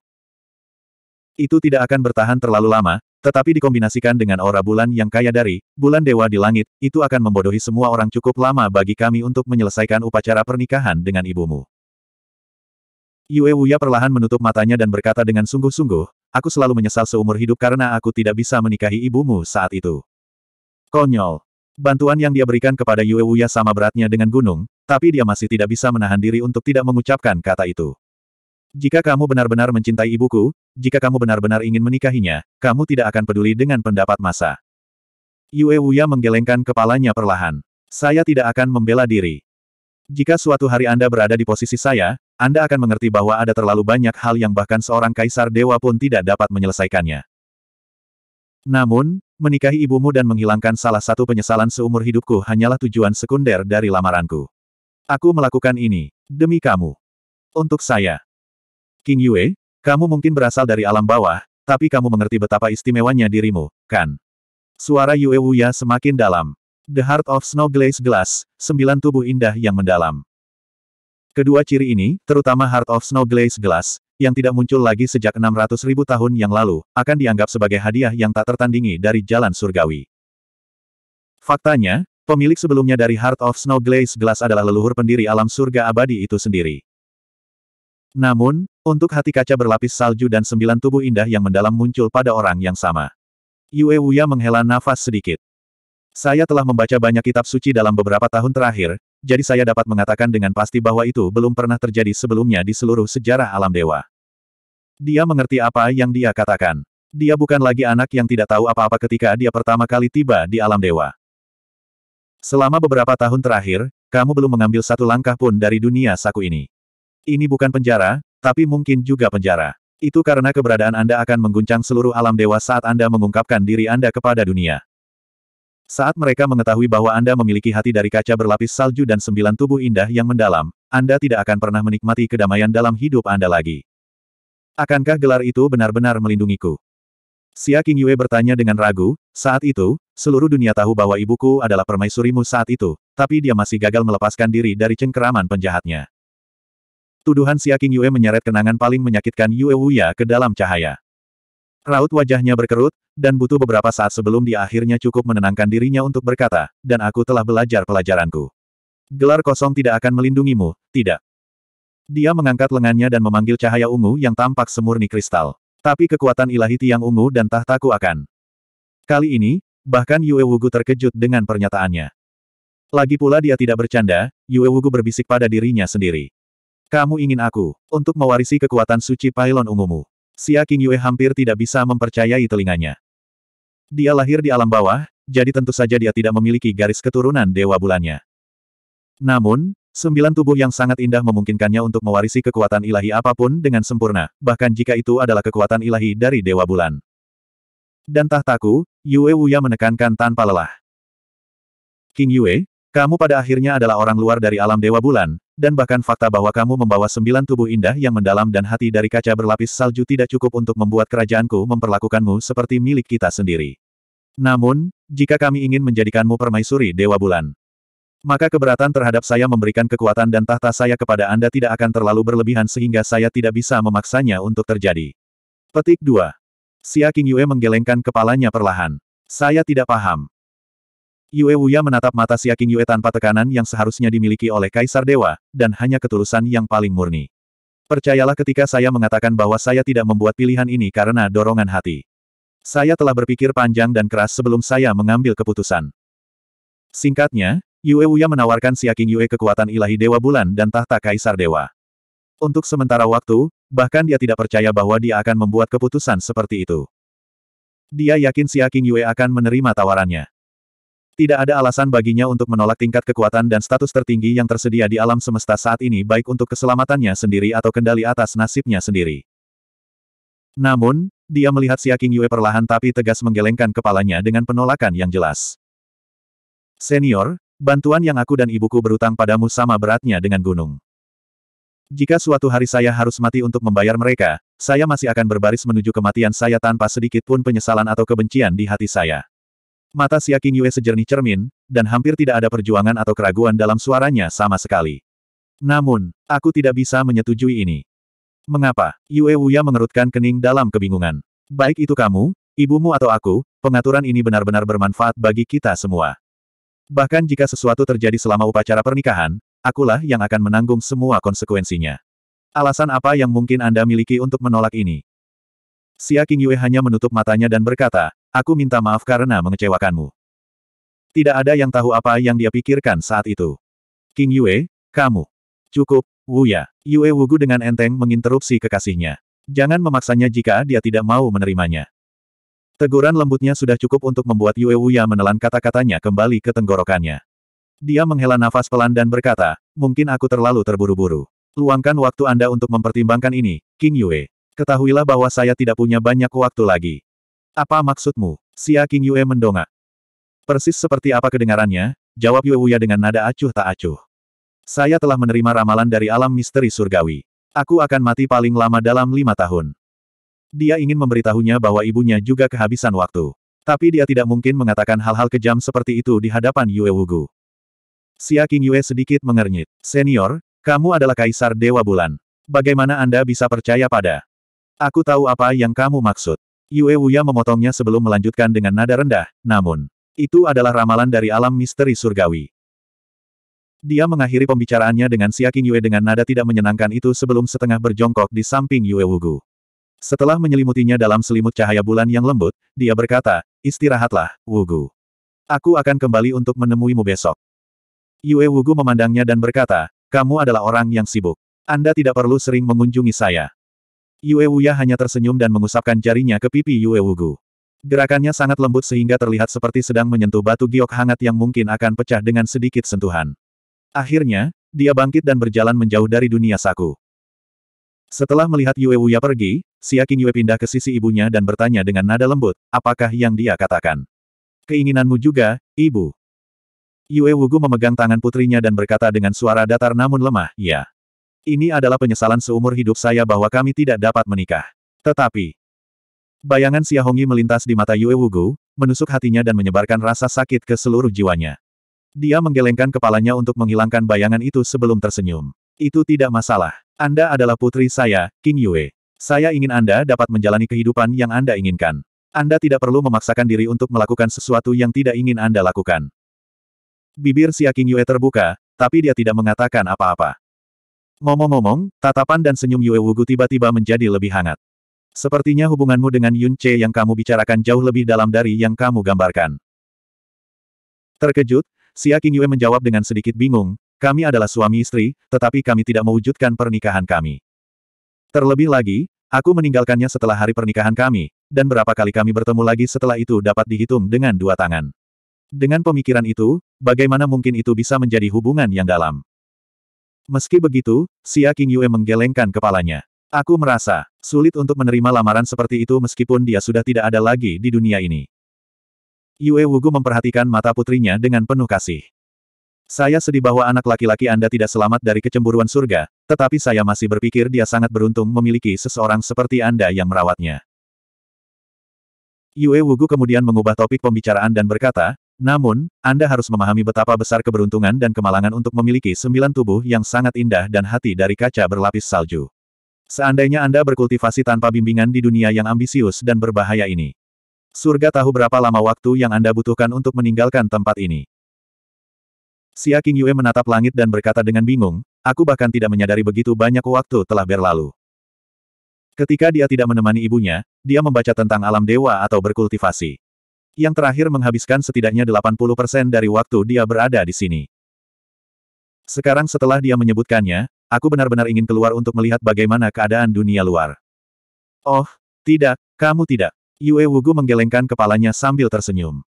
Itu tidak akan bertahan terlalu lama, tetapi dikombinasikan dengan aura bulan yang kaya dari bulan dewa di langit, itu akan membodohi semua orang cukup lama bagi kami untuk menyelesaikan upacara pernikahan dengan ibumu. Yue Wuya perlahan menutup matanya dan berkata dengan sungguh-sungguh, aku selalu menyesal seumur hidup karena aku tidak bisa menikahi ibumu saat itu. Konyol. Bantuan yang dia berikan kepada Yue Wuya sama beratnya dengan gunung, tapi dia masih tidak bisa menahan diri untuk tidak mengucapkan kata itu. Jika kamu benar-benar mencintai ibuku, jika kamu benar-benar ingin menikahinya, kamu tidak akan peduli dengan pendapat masa. Yue Wuya menggelengkan kepalanya perlahan. Saya tidak akan membela diri. Jika suatu hari Anda berada di posisi saya, Anda akan mengerti bahwa ada terlalu banyak hal yang bahkan seorang kaisar dewa pun tidak dapat menyelesaikannya. Namun, menikahi ibumu dan menghilangkan salah satu penyesalan seumur hidupku hanyalah tujuan sekunder dari lamaranku. Aku melakukan ini, demi kamu. Untuk saya. King Yue, kamu mungkin berasal dari alam bawah, tapi kamu mengerti betapa istimewanya dirimu, kan? Suara Yue Wuya semakin dalam. The Heart of Snow Glaze Glass, sembilan tubuh indah yang mendalam. Kedua ciri ini, terutama Heart of Snow Glaze Glass, yang tidak muncul lagi sejak 600 ribu tahun yang lalu, akan dianggap sebagai hadiah yang tak tertandingi dari jalan surgawi. Faktanya, Pemilik sebelumnya dari Heart of Snow Glaze Glass adalah leluhur pendiri alam surga abadi itu sendiri. Namun, untuk hati kaca berlapis salju dan sembilan tubuh indah yang mendalam muncul pada orang yang sama. Yue Wuya menghela nafas sedikit. Saya telah membaca banyak kitab suci dalam beberapa tahun terakhir, jadi saya dapat mengatakan dengan pasti bahwa itu belum pernah terjadi sebelumnya di seluruh sejarah alam dewa. Dia mengerti apa yang dia katakan. Dia bukan lagi anak yang tidak tahu apa-apa ketika dia pertama kali tiba di alam dewa. Selama beberapa tahun terakhir, kamu belum mengambil satu langkah pun dari dunia saku ini. Ini bukan penjara, tapi mungkin juga penjara. Itu karena keberadaan Anda akan mengguncang seluruh alam dewa saat Anda mengungkapkan diri Anda kepada dunia. Saat mereka mengetahui bahwa Anda memiliki hati dari kaca berlapis salju dan sembilan tubuh indah yang mendalam, Anda tidak akan pernah menikmati kedamaian dalam hidup Anda lagi. Akankah gelar itu benar-benar melindungiku? Xia Qingyue bertanya dengan ragu, saat itu, Seluruh dunia tahu bahwa ibuku adalah permaisurimu saat itu, tapi dia masih gagal melepaskan diri dari cengkeraman penjahatnya. Tuduhan Siaking Yue menyeret kenangan paling menyakitkan Yue Wuya ke dalam cahaya. Raut wajahnya berkerut, dan butuh beberapa saat sebelum dia akhirnya cukup menenangkan dirinya untuk berkata, dan aku telah belajar pelajaranku. Gelar kosong tidak akan melindungimu, tidak. Dia mengangkat lengannya dan memanggil cahaya ungu yang tampak semurni kristal. Tapi kekuatan ilahi tiang ungu dan tahtaku akan. Kali ini, Bahkan Yue Wugu terkejut dengan pernyataannya. Lagi pula dia tidak bercanda, Yue Wugu berbisik pada dirinya sendiri. Kamu ingin aku, untuk mewarisi kekuatan suci pylon ungumu. Xia King Yue hampir tidak bisa mempercayai telinganya. Dia lahir di alam bawah, jadi tentu saja dia tidak memiliki garis keturunan Dewa Bulannya. Namun, sembilan tubuh yang sangat indah memungkinkannya untuk mewarisi kekuatan ilahi apapun dengan sempurna, bahkan jika itu adalah kekuatan ilahi dari Dewa Bulan dan tahtaku, Yue Wuya menekankan tanpa lelah. King Yue, kamu pada akhirnya adalah orang luar dari alam Dewa Bulan, dan bahkan fakta bahwa kamu membawa sembilan tubuh indah yang mendalam dan hati dari kaca berlapis salju tidak cukup untuk membuat kerajaanku memperlakukanmu seperti milik kita sendiri. Namun, jika kami ingin menjadikanmu permaisuri Dewa Bulan, maka keberatan terhadap saya memberikan kekuatan dan tahta saya kepada Anda tidak akan terlalu berlebihan sehingga saya tidak bisa memaksanya untuk terjadi. Petik 2. Xia King Yue menggelengkan kepalanya perlahan. Saya tidak paham. Yue Wuya menatap mata Xia King Yue tanpa tekanan yang seharusnya dimiliki oleh Kaisar Dewa, dan hanya ketulusan yang paling murni. Percayalah ketika saya mengatakan bahwa saya tidak membuat pilihan ini karena dorongan hati. Saya telah berpikir panjang dan keras sebelum saya mengambil keputusan. Singkatnya, Yue Wuya menawarkan Xia King Yue kekuatan ilahi Dewa Bulan dan tahta Kaisar Dewa. Untuk sementara waktu, Bahkan dia tidak percaya bahwa dia akan membuat keputusan seperti itu. Dia yakin Xia King Yue akan menerima tawarannya. Tidak ada alasan baginya untuk menolak tingkat kekuatan dan status tertinggi yang tersedia di alam semesta saat ini baik untuk keselamatannya sendiri atau kendali atas nasibnya sendiri. Namun, dia melihat Xia King Yue perlahan tapi tegas menggelengkan kepalanya dengan penolakan yang jelas. Senior, bantuan yang aku dan ibuku berutang padamu sama beratnya dengan gunung. Jika suatu hari saya harus mati untuk membayar mereka, saya masih akan berbaris menuju kematian saya tanpa sedikit pun penyesalan atau kebencian di hati saya. Mata Xia King Yue sejernih cermin, dan hampir tidak ada perjuangan atau keraguan dalam suaranya sama sekali. Namun, aku tidak bisa menyetujui ini. Mengapa? Yue Wuya mengerutkan kening dalam kebingungan. Baik itu kamu, ibumu atau aku, pengaturan ini benar-benar bermanfaat bagi kita semua. Bahkan jika sesuatu terjadi selama upacara pernikahan, akulah yang akan menanggung semua konsekuensinya. Alasan apa yang mungkin Anda miliki untuk menolak ini? Xia King Yue hanya menutup matanya dan berkata, aku minta maaf karena mengecewakanmu. Tidak ada yang tahu apa yang dia pikirkan saat itu. King Yue, kamu. Cukup, Wuya. Yue Wugu dengan enteng menginterupsi kekasihnya. Jangan memaksanya jika dia tidak mau menerimanya. Teguran lembutnya sudah cukup untuk membuat Yue Wuya menelan kata-katanya kembali ke tenggorokannya. Dia menghela nafas pelan dan berkata, mungkin aku terlalu terburu-buru. Luangkan waktu Anda untuk mempertimbangkan ini, King Yue. Ketahuilah bahwa saya tidak punya banyak waktu lagi. Apa maksudmu? Sia King Yue mendongak. Persis seperti apa kedengarannya, jawab Yue Wuya dengan nada acuh tak acuh. Saya telah menerima ramalan dari alam misteri surgawi. Aku akan mati paling lama dalam lima tahun. Dia ingin memberitahunya bahwa ibunya juga kehabisan waktu. Tapi dia tidak mungkin mengatakan hal-hal kejam seperti itu di hadapan Yue Wugu. Xia Qingyue sedikit mengernyit. Senior, kamu adalah Kaisar Dewa Bulan. Bagaimana Anda bisa percaya pada? Aku tahu apa yang kamu maksud. Yue Wuya memotongnya sebelum melanjutkan dengan nada rendah, namun, itu adalah ramalan dari alam misteri surgawi. Dia mengakhiri pembicaraannya dengan Xia Qingyue dengan nada tidak menyenangkan itu sebelum setengah berjongkok di samping Yue Wugu. Setelah menyelimutinya dalam selimut cahaya bulan yang lembut, dia berkata, istirahatlah, Wugu. Aku akan kembali untuk menemuimu besok. Yue Wugu memandangnya dan berkata, kamu adalah orang yang sibuk. Anda tidak perlu sering mengunjungi saya. Yue Wuya hanya tersenyum dan mengusapkan jarinya ke pipi Yue Wugu. Gerakannya sangat lembut sehingga terlihat seperti sedang menyentuh batu giok hangat yang mungkin akan pecah dengan sedikit sentuhan. Akhirnya, dia bangkit dan berjalan menjauh dari dunia saku. Setelah melihat Yue Wuya pergi, Siaking Yue pindah ke sisi ibunya dan bertanya dengan nada lembut, apakah yang dia katakan? Keinginanmu juga, ibu. Yue Wugu memegang tangan putrinya dan berkata dengan suara datar namun lemah, ya. Ini adalah penyesalan seumur hidup saya bahwa kami tidak dapat menikah. Tetapi, bayangan Hongyi melintas di mata Yue Wugu, menusuk hatinya dan menyebarkan rasa sakit ke seluruh jiwanya. Dia menggelengkan kepalanya untuk menghilangkan bayangan itu sebelum tersenyum. Itu tidak masalah. Anda adalah putri saya, King Yue. Saya ingin Anda dapat menjalani kehidupan yang Anda inginkan. Anda tidak perlu memaksakan diri untuk melakukan sesuatu yang tidak ingin Anda lakukan. Bibir Aking Yue terbuka, tapi dia tidak mengatakan apa-apa. Ngomong-ngomong, tatapan dan senyum Yue Wugu tiba-tiba menjadi lebih hangat. Sepertinya hubunganmu dengan Yun Che yang kamu bicarakan jauh lebih dalam dari yang kamu gambarkan. Terkejut, Aking Yue menjawab dengan sedikit bingung, kami adalah suami istri, tetapi kami tidak mewujudkan pernikahan kami. Terlebih lagi, aku meninggalkannya setelah hari pernikahan kami, dan berapa kali kami bertemu lagi setelah itu dapat dihitung dengan dua tangan. Dengan pemikiran itu, bagaimana mungkin itu bisa menjadi hubungan yang dalam? Meski begitu, Xia King Yue menggelengkan kepalanya. Aku merasa, sulit untuk menerima lamaran seperti itu meskipun dia sudah tidak ada lagi di dunia ini. Yue Wugu memperhatikan mata putrinya dengan penuh kasih. Saya sedih bahwa anak laki-laki Anda tidak selamat dari kecemburuan surga, tetapi saya masih berpikir dia sangat beruntung memiliki seseorang seperti Anda yang merawatnya. Yue Wugu kemudian mengubah topik pembicaraan dan berkata, namun, Anda harus memahami betapa besar keberuntungan dan kemalangan untuk memiliki sembilan tubuh yang sangat indah dan hati dari kaca berlapis salju. Seandainya Anda berkultivasi tanpa bimbingan di dunia yang ambisius dan berbahaya ini. Surga tahu berapa lama waktu yang Anda butuhkan untuk meninggalkan tempat ini. Xia King Yue menatap langit dan berkata dengan bingung, aku bahkan tidak menyadari begitu banyak waktu telah berlalu. Ketika dia tidak menemani ibunya, dia membaca tentang alam dewa atau berkultivasi yang terakhir menghabiskan setidaknya 80% dari waktu dia berada di sini. Sekarang setelah dia menyebutkannya, aku benar-benar ingin keluar untuk melihat bagaimana keadaan dunia luar. Oh, tidak, kamu tidak. Yue Wugu menggelengkan kepalanya sambil tersenyum.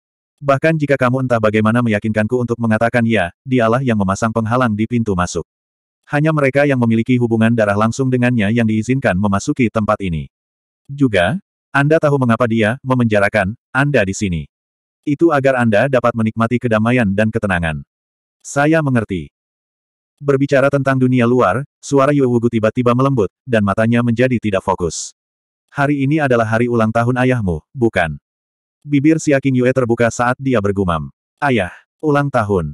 Bahkan jika kamu entah bagaimana meyakinkanku untuk mengatakan ya, dialah yang memasang penghalang di pintu masuk. Hanya mereka yang memiliki hubungan darah langsung dengannya yang diizinkan memasuki tempat ini. Juga, anda tahu mengapa dia memenjarakan Anda di sini. Itu agar Anda dapat menikmati kedamaian dan ketenangan. Saya mengerti. Berbicara tentang dunia luar, suara Yuewugu tiba-tiba melembut, dan matanya menjadi tidak fokus. Hari ini adalah hari ulang tahun ayahmu, bukan? Bibir siakin Yue terbuka saat dia bergumam. Ayah, ulang tahun.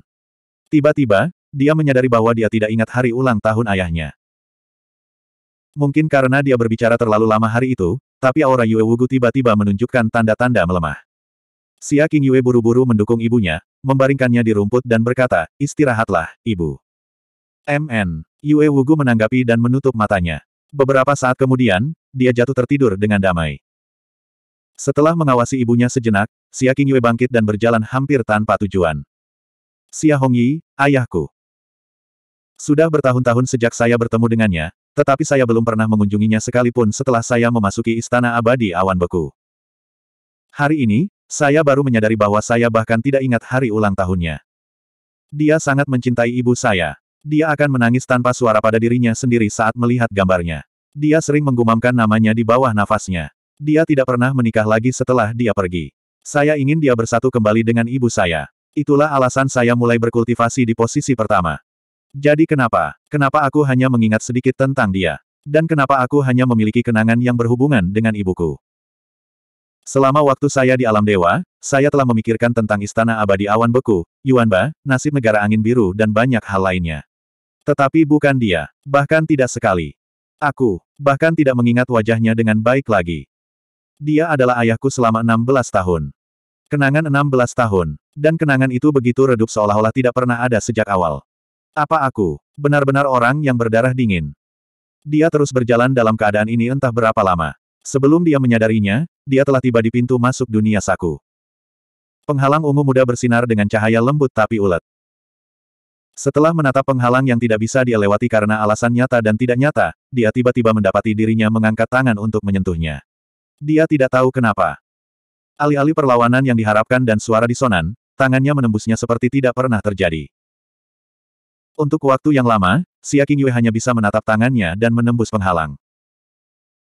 Tiba-tiba, dia menyadari bahwa dia tidak ingat hari ulang tahun ayahnya. Mungkin karena dia berbicara terlalu lama hari itu, tapi aura Yue Wugu tiba-tiba menunjukkan tanda-tanda melemah. Xia King Yue buru-buru mendukung ibunya, membaringkannya di rumput dan berkata, istirahatlah, ibu. MN. Yue Wugu menanggapi dan menutup matanya. Beberapa saat kemudian, dia jatuh tertidur dengan damai. Setelah mengawasi ibunya sejenak, Xia King Yue bangkit dan berjalan hampir tanpa tujuan. Xia Hongyi, ayahku. Sudah bertahun-tahun sejak saya bertemu dengannya, tetapi saya belum pernah mengunjunginya sekalipun setelah saya memasuki Istana Abadi Awan Beku. Hari ini, saya baru menyadari bahwa saya bahkan tidak ingat hari ulang tahunnya. Dia sangat mencintai ibu saya. Dia akan menangis tanpa suara pada dirinya sendiri saat melihat gambarnya. Dia sering menggumamkan namanya di bawah nafasnya. Dia tidak pernah menikah lagi setelah dia pergi. Saya ingin dia bersatu kembali dengan ibu saya. Itulah alasan saya mulai berkultivasi di posisi pertama. Jadi kenapa? Kenapa aku hanya mengingat sedikit tentang dia? Dan kenapa aku hanya memiliki kenangan yang berhubungan dengan ibuku? Selama waktu saya di alam dewa, saya telah memikirkan tentang istana abadi awan beku, Yuanba, nasib negara angin biru dan banyak hal lainnya. Tetapi bukan dia, bahkan tidak sekali. Aku, bahkan tidak mengingat wajahnya dengan baik lagi. Dia adalah ayahku selama 16 tahun. Kenangan 16 tahun, dan kenangan itu begitu redup seolah-olah tidak pernah ada sejak awal. Apa aku benar-benar orang yang berdarah dingin? Dia terus berjalan dalam keadaan ini entah berapa lama. Sebelum dia menyadarinya, dia telah tiba di pintu masuk dunia saku. Penghalang ungu muda bersinar dengan cahaya lembut tapi ulet. Setelah menatap penghalang yang tidak bisa dia lewati karena alasan nyata dan tidak nyata, dia tiba-tiba mendapati dirinya mengangkat tangan untuk menyentuhnya. Dia tidak tahu kenapa. Alih-alih perlawanan yang diharapkan dan suara disonan, tangannya menembusnya seperti tidak pernah terjadi. Untuk waktu yang lama, Xia Qingyue hanya bisa menatap tangannya dan menembus penghalang.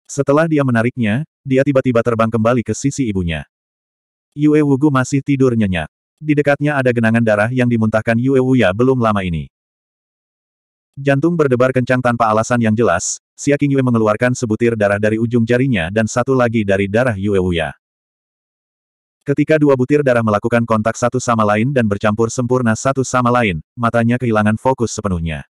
Setelah dia menariknya, dia tiba-tiba terbang kembali ke sisi ibunya. Yue Wugu masih tidur nyenyak. Di dekatnya ada genangan darah yang dimuntahkan Yue Wuya belum lama ini. Jantung berdebar kencang tanpa alasan yang jelas, Xia Qingyue mengeluarkan sebutir darah dari ujung jarinya dan satu lagi dari darah Yue Wuya. Ketika dua butir darah melakukan kontak satu sama lain dan bercampur sempurna satu sama lain, matanya kehilangan fokus sepenuhnya.